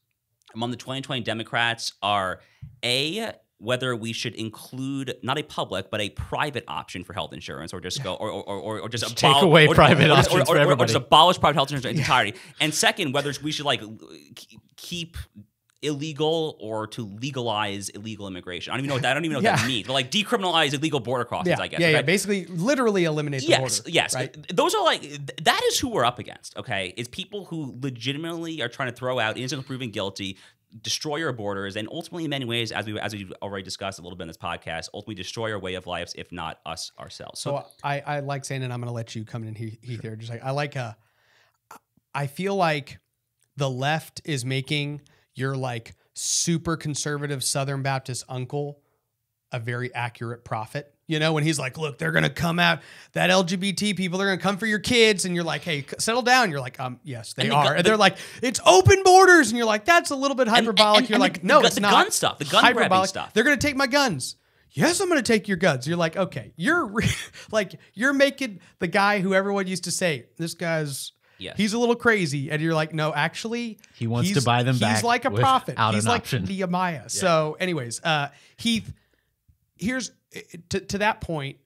among the 2020 Democrats are A, whether we should include not a public but a private option for health insurance, or just go or or, or, or just, just take away or, private or, options or, or, for everybody, or just abolish private health insurance in yeah. entirety. And second, whether we should like keep illegal or to legalize illegal immigration. I don't even know what that, I don't even know what that means. But like decriminalize illegal border crossings, yeah. I guess. Yeah, right? yeah, basically literally eliminate yes, border, Yes, right? Those are like that is who we're up against, okay? Is people who legitimately are trying to throw out innocent proven guilty destroy your borders and ultimately in many ways as we as we've already discussed a little bit in this podcast ultimately destroy our way of lives if not us ourselves so, so I, I like saying and i'm gonna let you come in here. sure. here just like i like uh i feel like the left is making your like super conservative Southern Baptist uncle a very accurate prophet. You know, when he's like, look, they're going to come out, that LGBT people, they're going to come for your kids. And you're like, hey, settle down. You're like, um, yes, they and are. The and they're the, like, it's open borders. And you're like, that's a little bit hyperbolic. And, and, you're like, the, no, it's not. The gun stuff, the gun hyperbolic. stuff. They're going to take my guns. Yes, I'm going to take your guns. You're like, okay, you're like, you're making the guy who everyone used to say, this guy's Yes. He's a little crazy. And you're like, no, actually, he wants to buy them he's back. He's like a prophet. He's like option. Nehemiah. Yeah. So, anyways, uh, Heath, here's to, to that point,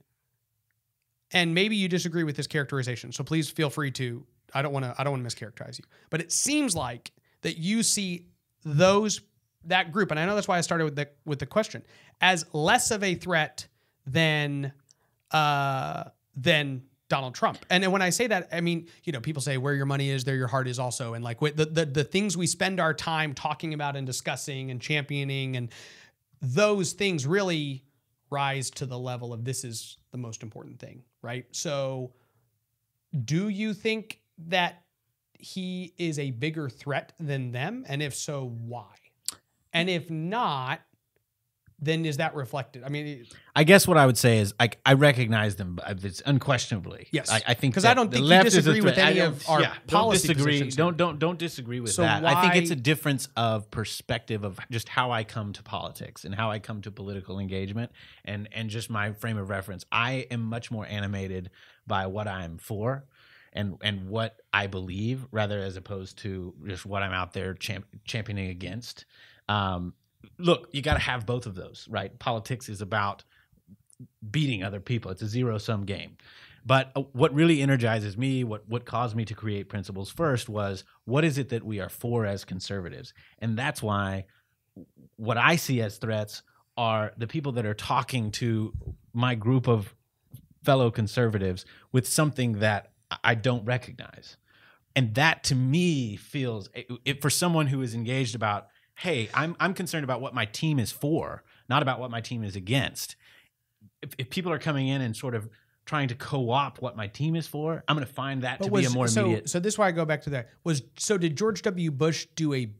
and maybe you disagree with this characterization. So please feel free to. I don't want to. I don't want to mischaracterize you. But it seems like that you see those that group, and I know that's why I started with the with the question as less of a threat than uh, than Donald Trump. And when I say that, I mean, you know, people say where your money is, there your heart is also. And like the, the, the things we spend our time talking about and discussing and championing and those things really rise to the level of this is the most important thing, right? So do you think that he is a bigger threat than them? And if so, why? And if not, then is that reflected? I mean, I guess what I would say is I, I recognize them. but It's unquestionably yes. I, I think because I don't think you disagree with any of our yeah, policy don't disagree, positions. Don't don't don't disagree with so that. Why, I think it's a difference of perspective of just how I come to politics and how I come to political engagement and and just my frame of reference. I am much more animated by what I'm for and and what I believe rather as opposed to just what I'm out there champ, championing against. Um, look, you got to have both of those, right? Politics is about beating other people. It's a zero sum game. But uh, what really energizes me, what what caused me to create principles first was what is it that we are for as conservatives? And that's why what I see as threats are the people that are talking to my group of fellow conservatives with something that I don't recognize. And that to me feels it, it, for someone who is engaged about hey, I'm I'm concerned about what my team is for, not about what my team is against. If, if people are coming in and sort of trying to co-op what my team is for, I'm going to find that but to was, be a more so, immediate. So this is why I go back to that was so did George W. Bush do a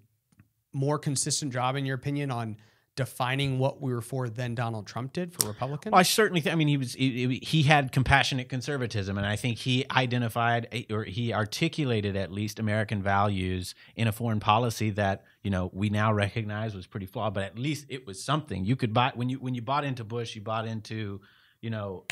more consistent job in your opinion on defining what we were for than Donald Trump did for Republicans? Well, I certainly think. I mean, he was he, he, had compassionate conservatism, and I think he identified eh, or he articulated at least American values in a foreign policy that you know we now recognize was pretty flawed, but at least it was something you could buy when you when you bought into Bush, you bought into you know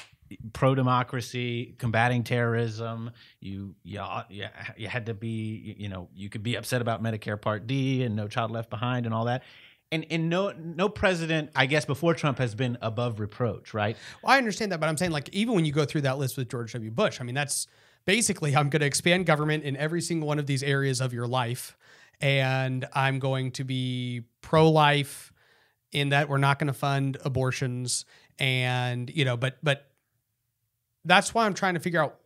pro democracy, combating terrorism. You, you you you had to be you know you could be upset about Medicare Part D and No Child Left Behind and all that and and no no president I guess before Trump has been above reproach, right? Well, I understand that, but I'm saying like even when you go through that list with George W. Bush, I mean that's basically I'm going to expand government in every single one of these areas of your life, and I'm going to be pro life in that we're not going to fund abortions, and you know, but but that's why I'm trying to figure out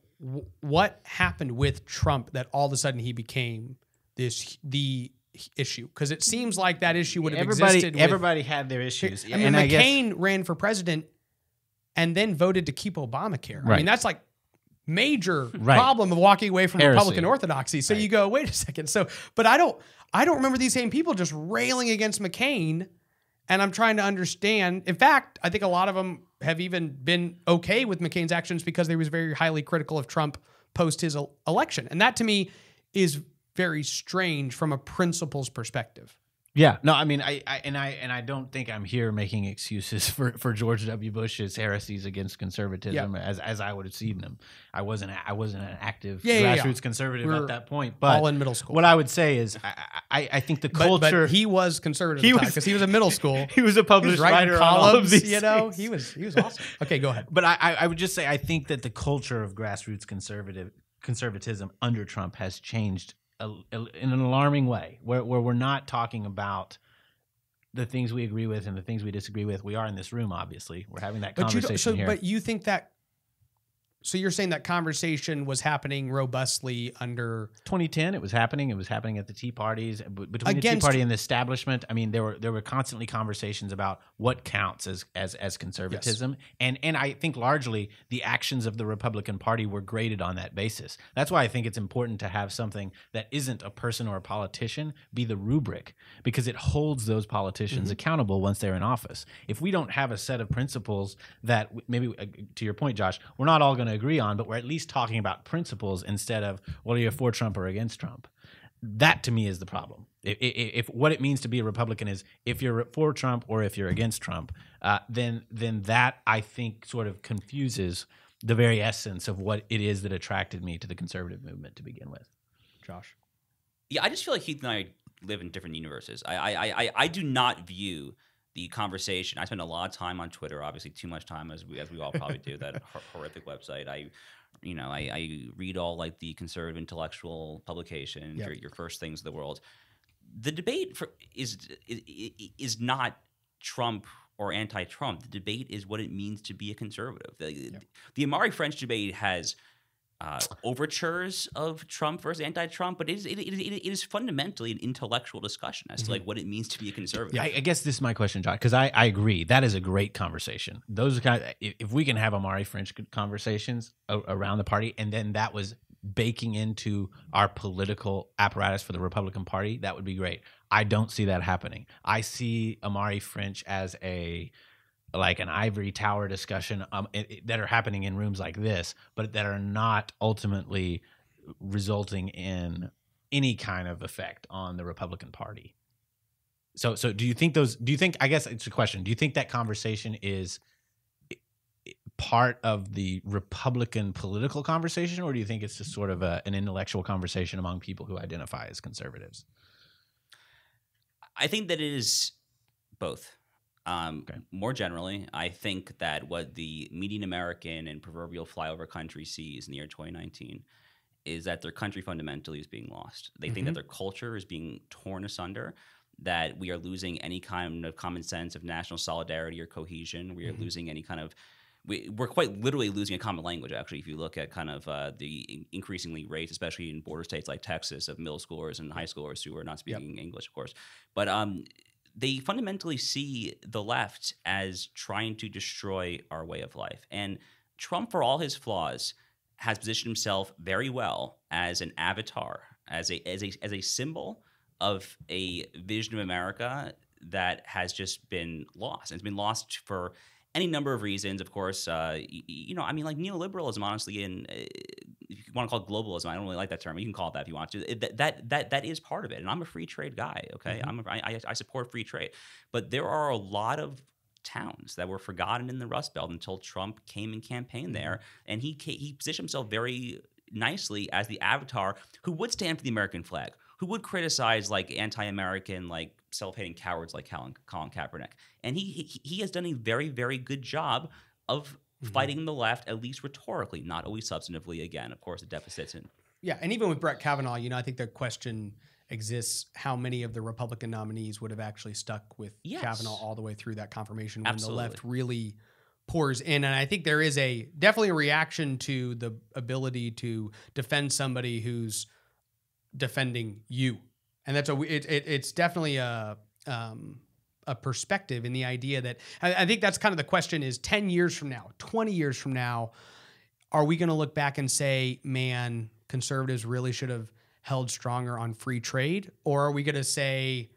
what happened with Trump that all of a sudden he became this the issue because it seems like that issue would have everybody, existed. With, everybody had their issues. I mean, and McCain guess, ran for president and then voted to keep Obamacare. Right. I mean, that's like major right. problem of walking away from Heresy. Republican orthodoxy. So right. you go, wait a second. So, but I don't, I don't remember these same people just railing against McCain. And I'm trying to understand. In fact, I think a lot of them have even been okay with McCain's actions because they was very highly critical of Trump post his election. And that to me is very strange from a principal's perspective. Yeah, no, I mean, I, I, and I and I don't think I'm here making excuses for, for George W. Bush's heresies against conservatism yeah. as as I would have seen them. I wasn't I wasn't an active yeah, grassroots yeah, conservative We're at that point, but all in middle school. What I would say is, I I, I think the culture but, but he was conservative he was because he was in middle school. he was a published was writer columns, on you know. Things. He was he was awesome. okay, go ahead. But I I would just say I think that the culture of grassroots conservative conservatism under Trump has changed in an alarming way, where, where we're not talking about the things we agree with and the things we disagree with. We are in this room, obviously. We're having that but conversation you so, here. But you think that so you're saying that conversation was happening robustly under 2010. It was happening. It was happening at the Tea parties between the Tea Party and the establishment. I mean, there were there were constantly conversations about what counts as as as conservatism, yes. and and I think largely the actions of the Republican Party were graded on that basis. That's why I think it's important to have something that isn't a person or a politician be the rubric because it holds those politicians mm-hmm. accountable once they're in office. If we don't have a set of principles that maybe uh, to your point, Josh, we're not all going to agree on, but we're at least talking about principles instead of what well, are you for Trump or against Trump. That to me is the problem. If, if, if, what it means to be a Republican is if you're for Trump or if you're against Trump, uh, then then that I think sort of confuses the very essence of what it is that attracted me to the conservative movement to begin with. Josh, yeah, I just feel like Heath and I live in different universes. I I I, I do not view the conversation. I spend a lot of time on Twitter, obviously too much time as we, as we all probably do. That horrific website. I, you know, I, I, read all like the conservative intellectual publications, yep. your, your, first things of the world. The debate for, is, is is not Trump or anti-Trump. The debate is what it means to be a conservative. The, yep. the Amari French debate has uh, overtures of Trump versus anti-Trump, but it is, it, it, it is fundamentally an intellectual discussion as to like mm-hmm. what it means to be a conservative. Yeah, I, I guess this is my question, John, because I, I agree that is a great conversation. Those kind of, if we can have Amari French conversations around the party, and then that was baking into our political apparatus for the Republican Party, that would be great. I don't see that happening. I see Amari French as a like an ivory tower discussion um, it, it, that are happening in rooms like this, but that are not ultimately resulting in any kind of effect on the Republican Party. So, so do you think those? Do you think? I guess it's a question. Do you think that conversation is part of the Republican political conversation, or do you think it's just sort of a, an intellectual conversation among people who identify as conservatives? I think that it is both. Um, okay. More generally, I think that what the median American and proverbial flyover country sees in the year 2019 is that their country fundamentally is being lost. They mm-hmm. think that mm-hmm. their culture is being torn asunder, that we are losing any kind of common sense of national solidarity or cohesion. We are mm-hmm. losing any kind of we, are quite literally losing a common language, actually, if you look at kind of uh, the increasingly rates, especially in border states like Texas, of middle schoolers and high schoolers who are not speaking yep. English, of course. But um, they fundamentally see the left as trying to destroy our way of life. And Trump, for all his flaws, has positioned himself very well as an avatar, as a as a as a symbol of a vision of America that has just been lost. And it's been lost for any number of reasons. Of course, uh, you, you know, I mean, like neoliberalism, honestly, in. uh, if you want to call it globalism, I don't really like that term. You can call it that if you want to. That that that that is part of it, and I'm a free trade guy. Okay, mm-hmm. I'm a, I, I support free trade, but there are a lot of towns that were forgotten in the Rust Belt until Trump came and campaigned there, mm-hmm. and he he positioned himself very nicely as the avatar who would stand for the American flag, who would criticize like anti-American, like self-hating cowards like Colin, Colin Kaepernick, and he, he he has done a very very good job of mm-hmm. fighting the left, at least rhetorically, not always substantively. Again, of course, the deficits in. Yeah, and even with Brett Kavanaugh, you know, I think the question exists how many of the Republican nominees would have actually stuck with yes. Kavanaugh all the way through that confirmation when Absolutely. the left really pours in and i think there is a definitely a reaction to the ability to defend somebody who's defending you and that's a it, it it's definitely a um a perspective and the idea that I, I think that's kind of the question is 10 years from now, 20 years from now, are we going to look back and say, man, conservatives really should have held stronger on free trade? Or are we going to say,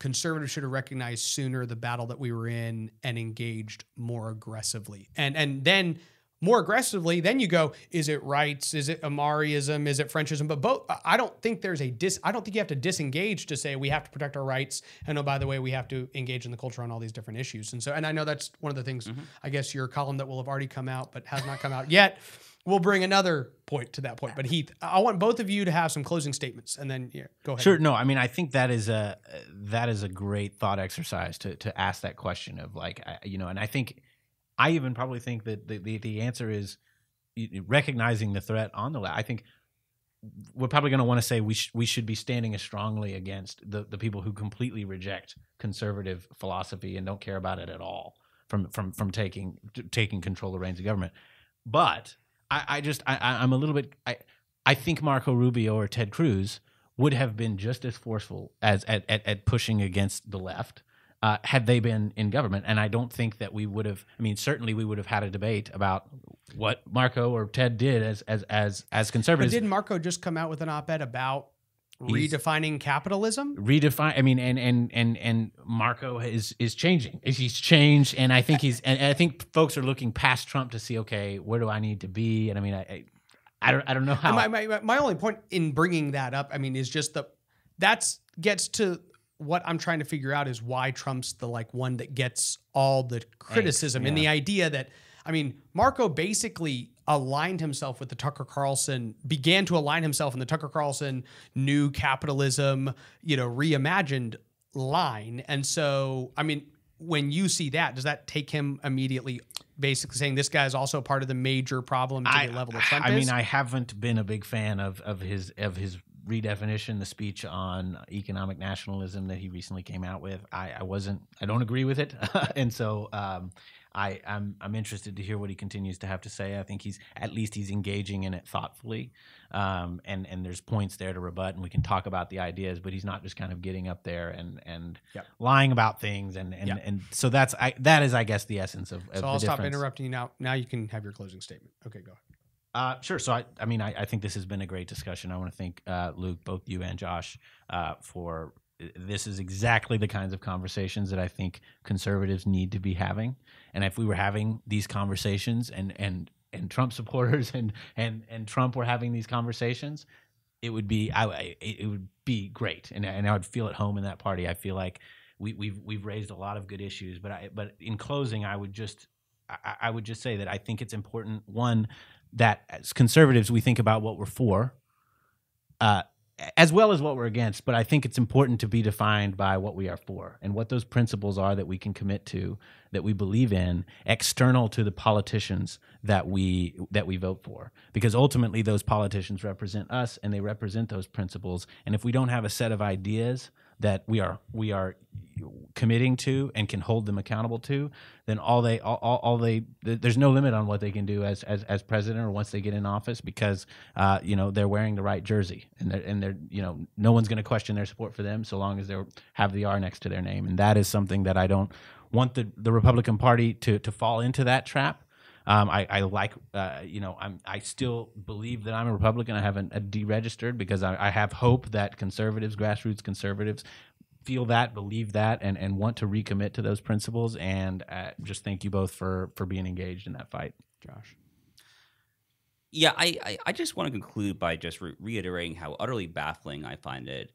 conservatives should have recognized sooner the battle that we were in and engaged more aggressively? And, and then more aggressively, then you go, is it rights? Is it Amariism? Is it Frenchism? But both, I don't think there's a dis, I don't think you have to disengage to say we have to protect our rights. And oh, by the way, we have to engage in the culture on all these different issues. And so, and I know that's one of the things, mm-hmm. I guess, your column that will have already come out, but has not come out yet. We'll bring another point to that point. But Heath, I want both of you to have some closing statements, and then yeah, go ahead. Sure. No, I mean, I think that is a that is a great thought exercise to to ask that question of like, you know, and I think I even probably think that the, the, the answer is recognizing the threat on the left. I think we're probably going to want to say we, sh- we should be standing as strongly against the, the people who completely reject conservative philosophy and don't care about it at all from from from taking t- taking control of the reins of government. But I, I just I, I'm a little bit I I think Marco Rubio or Ted Cruz would have been just as forceful as at, at, at pushing against the left uh, had they been in government. And I don't think that we would have. I mean, certainly we would have had a debate about what Marco or Ted did as as as as conservatives. But did Marco just come out with an op-ed about He's redefining capitalism redefine i mean and and and and marco is is changing he's changed and i think he's and i think folks are looking past trump to see okay where do i need to be and i mean i i, don't i don't know how my, my, my only point in bringing that up i mean is just the that's gets to what I'm trying to figure out is why Trump's the like one that gets all the criticism Thanks, yeah. and the idea that I mean Marco basically aligned himself with the Tucker Carlson began to align himself in the Tucker Carlson new capitalism, you know, reimagined line. And so, I mean, when you see that, does that take him immediately basically saying this guy is also part of the major problem to I, the level of Trump I is? mean, I haven't been a big fan of of his of his redefinition, the speech on economic nationalism that he recently came out with. I, I wasn't, I don't agree with it, and so um, I, I'm, I'm interested to hear what he continues to have to say. I think he's at least he's engaging in it thoughtfully, um, and and there's points there to rebut, and we can talk about the ideas, but he's not just kind of getting up there and and yep. lying about things, and and, yep. and so that's I, that is I guess the essence of. of so I'll stop difference. interrupting you now. Now you can have your closing statement. Okay, go ahead. Uh, sure. So, I, I mean, I, I, think this has been a great discussion. I want to thank uh, Luke, both you and Josh, uh, for uh, this is exactly the kinds of conversations that I think conservatives need to be having. And if we were having these conversations and and and Trump supporters and and and Trump were having these conversations, it would be I it would be great. And and I would feel at home in that party. I feel like we we've we've raised a lot of good issues, but I but in closing, I would just I, I would just say that I think it's important one that as conservatives we think about what we're for uh, as well as what we're against but i think it's important to be defined by what we are for and what those principles are that we can commit to that we believe in external to the politicians that we that we vote for because ultimately those politicians represent us and they represent those principles and if we don't have a set of ideas that we are we are committing to and can hold them accountable to, then all they all, all, all they there's no limit on what they can do as as, as president or once they get in office because uh, you know they're wearing the right jersey and they're, and they're you know no one's going to question their support for them so long as they have the R next to their name and that is something that I don't want the the Republican Party to to fall into that trap um, I, I, like, uh, you know, I'm, I still believe that I'm a Republican. I haven't uh, deregistered because I, I have hope that conservatives, grassroots conservatives, feel that, believe that, and and want to recommit to those principles. And uh, just thank you both for for being engaged in that fight, Josh. Yeah, I I, I just want to conclude by just re- reiterating how utterly baffling I find it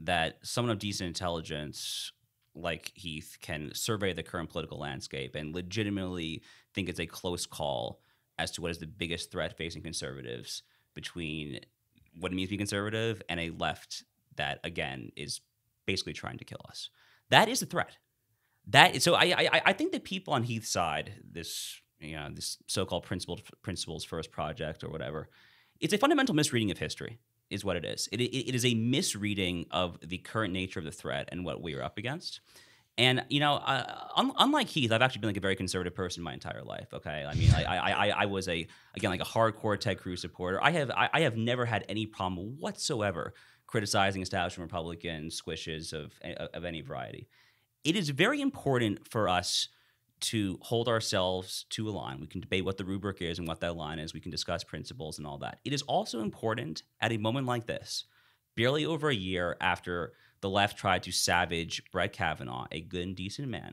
that someone of decent intelligence like Heath can survey the current political landscape and legitimately think it's a close call as to what is the biggest threat facing conservatives between what it means to be conservative and a left that again is basically trying to kill us. That is a threat. That so I, I I think that people on Heath's side, this you know this so-called principled principles first project or whatever, it's a fundamental misreading of history is what it is. It, it, it is a misreading of the current nature of the threat and what we are up against. And you know, uh, unlike Heath, I've actually been like a very conservative person my entire life. Okay, I mean, I, I, I, I was a again like a hardcore Ted Cruz supporter. I have I, I have never had any problem whatsoever criticizing establishment Republican squishes of of any variety. It is very important for us to hold ourselves to a line. We can debate what the rubric is and what that line is. We can discuss principles and all that. It is also important at a moment like this, barely over a year after the left tried to savage Brett Kavanaugh, a good and decent man,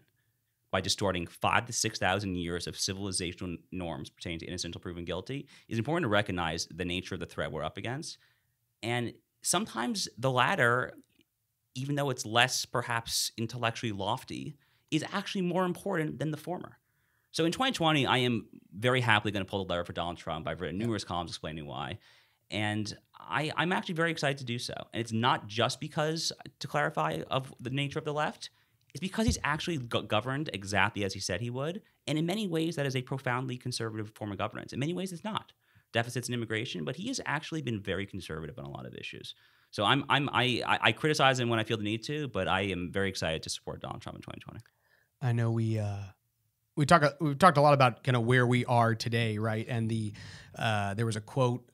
by distorting five to 6,000 years of civilizational norms pertaining to innocent until proven guilty, it's important to recognize the nature of the threat we're up against. And sometimes the latter, even though it's less perhaps intellectually lofty, is actually more important than the former. So in 2020, I am very happily going to pull the lever for Donald Trump. I've written numerous columns explaining why and I, I'm actually very excited to do so. And it's not just because, to clarify, of the nature of the left. It's because he's actually go- governed exactly as he said he would. And in many ways, that is a profoundly conservative form of governance. In many ways, it's not. Deficits in immigration, but he has actually been very conservative on a lot of issues. So I'm, I'm, I, I, I criticize him when I feel the need to, but I am very excited to support Donald Trump in 2020. I know we uh, we talk we've talked a lot about kind of where we are today, right? And the uh, there was a quote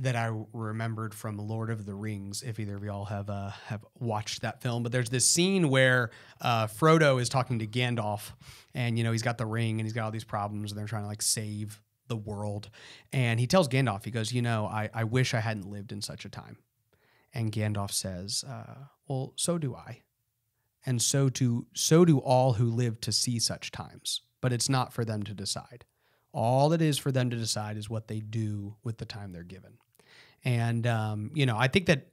that I remembered from Lord of the Rings. If either of y'all have uh, have watched that film, but there's this scene where uh, Frodo is talking to Gandalf, and you know he's got the ring and he's got all these problems, and they're trying to like save the world. And he tells Gandalf, he goes, you know, I I wish I hadn't lived in such a time. And Gandalf says, uh, well, so do I, and so to so do all who live to see such times. But it's not for them to decide. All it is for them to decide is what they do with the time they're given. And, um, you know, I think that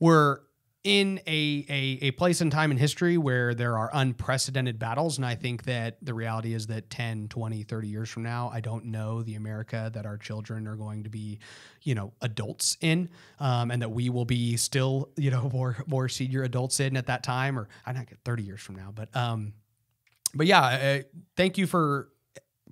we're in a, a, a place in time in history where there are unprecedented battles. And I think that the reality is that 10, 20, 30 years from now, I don't know the America that our children are going to be, you know, adults in, um, and that we will be still, you know, more, more senior adults in at that time, or I am not 30 years from now, but, um, but yeah, uh, thank you for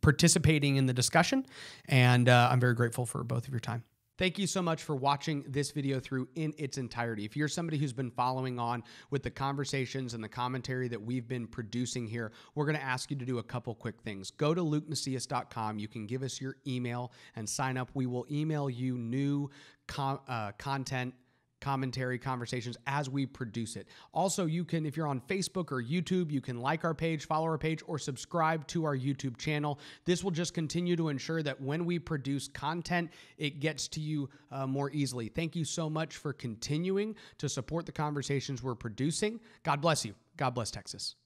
participating in the discussion. And uh, I'm very grateful for both of your time. Thank you so much for watching this video through in its entirety. If you're somebody who's been following on with the conversations and the commentary that we've been producing here, we're going to ask you to do a couple quick things. Go to lukemacias.com. You can give us your email and sign up. We will email you new uh, content commentary conversations as we produce it. Also, you can, if you're on Facebook or YouTube, you can like our page, follow our page, or subscribe to our YouTube channel. This will just continue to ensure that when we produce content, it gets to you uh, more easily. Thank you so much for continuing to support the conversations we're producing. God bless you. God bless Texas.